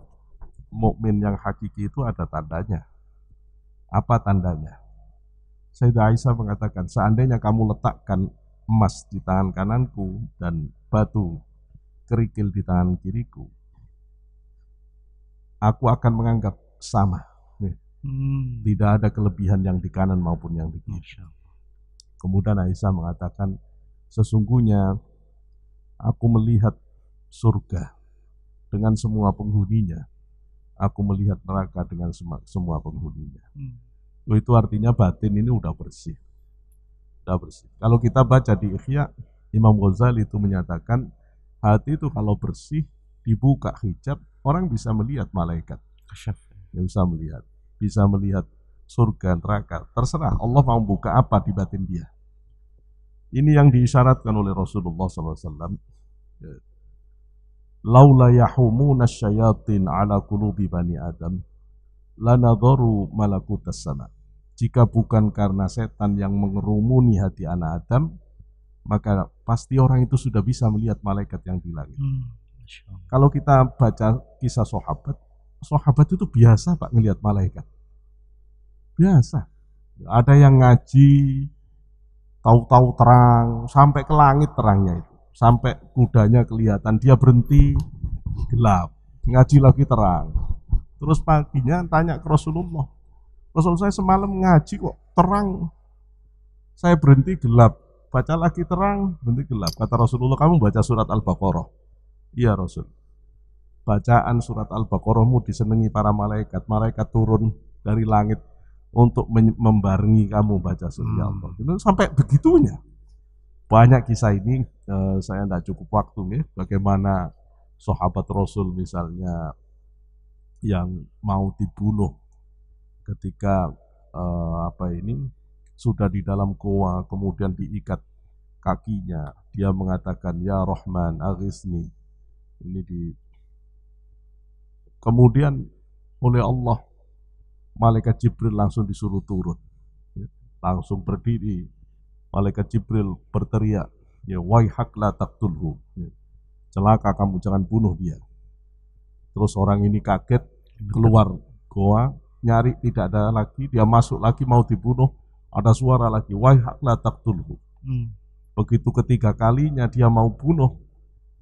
mukmin yang hakiki itu ada tandanya. Apa tandanya? Sayyidah Aisyah mengatakan, seandainya kamu letakkan emas di tangan kananku dan batu kerikil di tangan kiriku, aku akan menganggap sama. Hmm. Tidak ada kelebihan yang di kanan maupun yang di kiri. Kemudian Aisyah mengatakan, sesungguhnya aku melihat surga dengan semua penghuninya. Aku melihat neraka dengan semua penghuninya. Hmm. Itu artinya batin ini udah bersih. Udah bersih. Kalau kita baca di Ikhya, Imam Ghazali itu menyatakan hati itu kalau bersih dibuka hijab, orang bisa melihat malaikat. Yang bisa melihat, bisa melihat surga, neraka. Terserah Allah mau buka apa di batin dia. Ini yang diisyaratkan oleh Rasulullah SAW. Ya. Laula yahumuna syayatin ala kulubi bani Adam lanadharu malakutas sana Jika bukan karena setan yang mengerumuni hati anak Adam, maka pasti orang itu sudah bisa melihat malaikat yang di langit. Hmm. Kalau kita baca kisah sahabat, sahabat itu biasa Pak ngelihat malaikat. Biasa. Ada yang ngaji, tahu-tahu terang, sampai ke langit terangnya itu. Sampai kudanya kelihatan, dia berhenti gelap, ngaji lagi terang. Terus paginya tanya ke Rasulullah, Rasul saya semalam ngaji kok terang, saya berhenti gelap, baca lagi terang, berhenti gelap. Kata Rasulullah, kamu baca surat Al-Baqarah. Ya Rasul, bacaan surat Al-Baqarahmu disenangi para malaikat. Malaikat turun dari langit untuk membarengi kamu baca surat hmm. baqarah Itu sampai begitunya. Banyak kisah ini eh, saya tidak cukup waktu nih. Bagaimana sahabat Rasul misalnya yang mau dibunuh ketika eh, apa ini sudah di dalam goa kemudian diikat kakinya dia mengatakan ya Rahman aghisni ini di Kemudian oleh Allah malaikat Jibril langsung disuruh turun. Ya, langsung berdiri malaikat Jibril berteriak, ya waihak la taqtulhu. Ya, Celaka kamu jangan bunuh dia. Terus orang ini kaget keluar goa nyari tidak ada lagi dia masuk lagi mau dibunuh ada suara lagi waihak la taqtulhu. Hmm. Begitu ketiga kalinya dia mau bunuh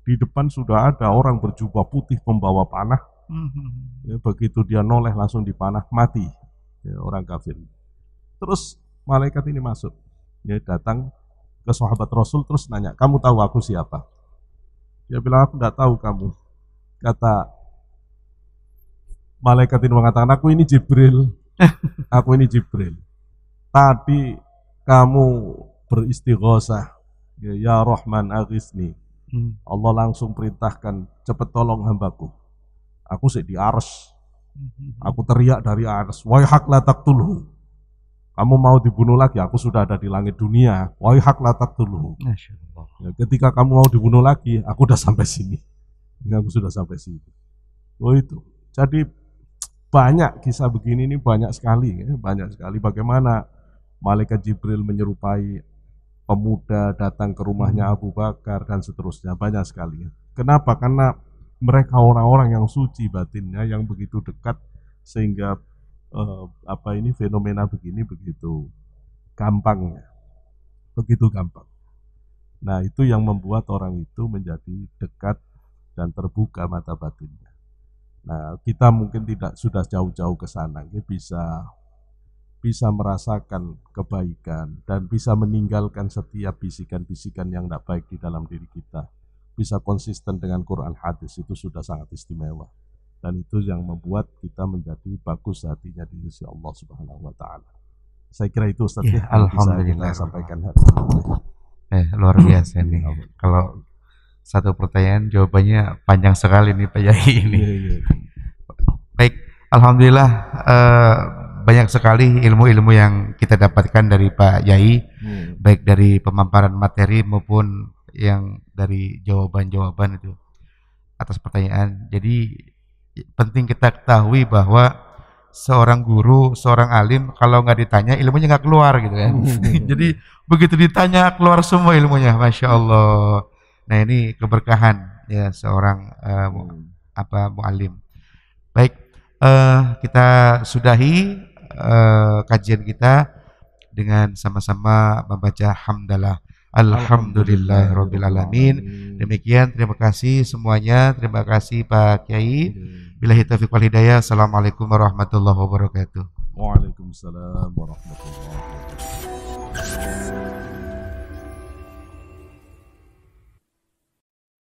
di depan sudah ada orang berjubah putih pembawa panah. Mm-hmm. begitu dia noleh langsung dipanah mati ya, orang kafir. Terus malaikat ini masuk, dia datang ke sahabat Rasul terus nanya, kamu tahu aku siapa? Dia bilang aku tidak tahu kamu. Kata malaikat ini mengatakan aku ini Jibril, [LAUGHS] aku ini Jibril. Tadi kamu beristighosah, ya, ya Rahman agisni Hmm. Allah langsung perintahkan, cepat tolong hambaku. Aku sih di ars. Hmm. Aku teriak dari ars, waihak la tulu, Kamu mau dibunuh lagi, aku sudah ada di langit dunia. Waihak la taktulhu. Ya, ketika kamu mau dibunuh lagi, aku sudah sampai sini. Ya, aku sudah sampai sini. Oh itu. Jadi banyak kisah begini ini banyak sekali, ya. banyak sekali bagaimana malaikat Jibril menyerupai pemuda datang ke rumahnya hmm. Abu Bakar dan seterusnya banyak sekali. Kenapa? Karena mereka orang-orang yang suci batinnya yang begitu dekat sehingga eh, apa ini fenomena begini begitu gampangnya. Begitu gampang. Nah, itu yang membuat orang itu menjadi dekat dan terbuka mata batinnya. Nah, kita mungkin tidak sudah jauh-jauh ke sana, kita bisa bisa merasakan kebaikan dan bisa meninggalkan setiap bisikan-bisikan yang tidak baik di dalam diri kita. Bisa konsisten dengan Quran hadis itu sudah sangat istimewa. Dan itu yang membuat kita menjadi bagus hatinya di sisi Allah Subhanahu wa taala. Saya kira itu Ustaz ya, ya Alhamdulillah bisa sampaikan hari Eh, luar biasa ini ya Kalau satu pertanyaan jawabannya panjang sekali nih Pak Yai ini. Ya, ya. Baik, alhamdulillah uh, banyak sekali ilmu-ilmu yang kita dapatkan dari Pak Yai, hmm. baik dari pemaparan materi maupun yang dari jawaban-jawaban itu atas pertanyaan. Jadi penting kita ketahui bahwa seorang guru, seorang alim kalau nggak ditanya ilmunya nggak keluar gitu kan. Hmm. [LAUGHS] Jadi begitu ditanya keluar semua ilmunya, masya Allah. Nah ini keberkahan ya seorang uh, apa mualim. Baik uh, kita sudahi Eh, kajian kita dengan sama-sama membaca hamdalah. Alhamdulillah robbil Alamin Demikian terima kasih semuanya Terima kasih Pak Kiai Bila hitafiq wal hidayah Assalamualaikum warahmatullahi wabarakatuh Waalaikumsalam warahmatullahi wabarakatuh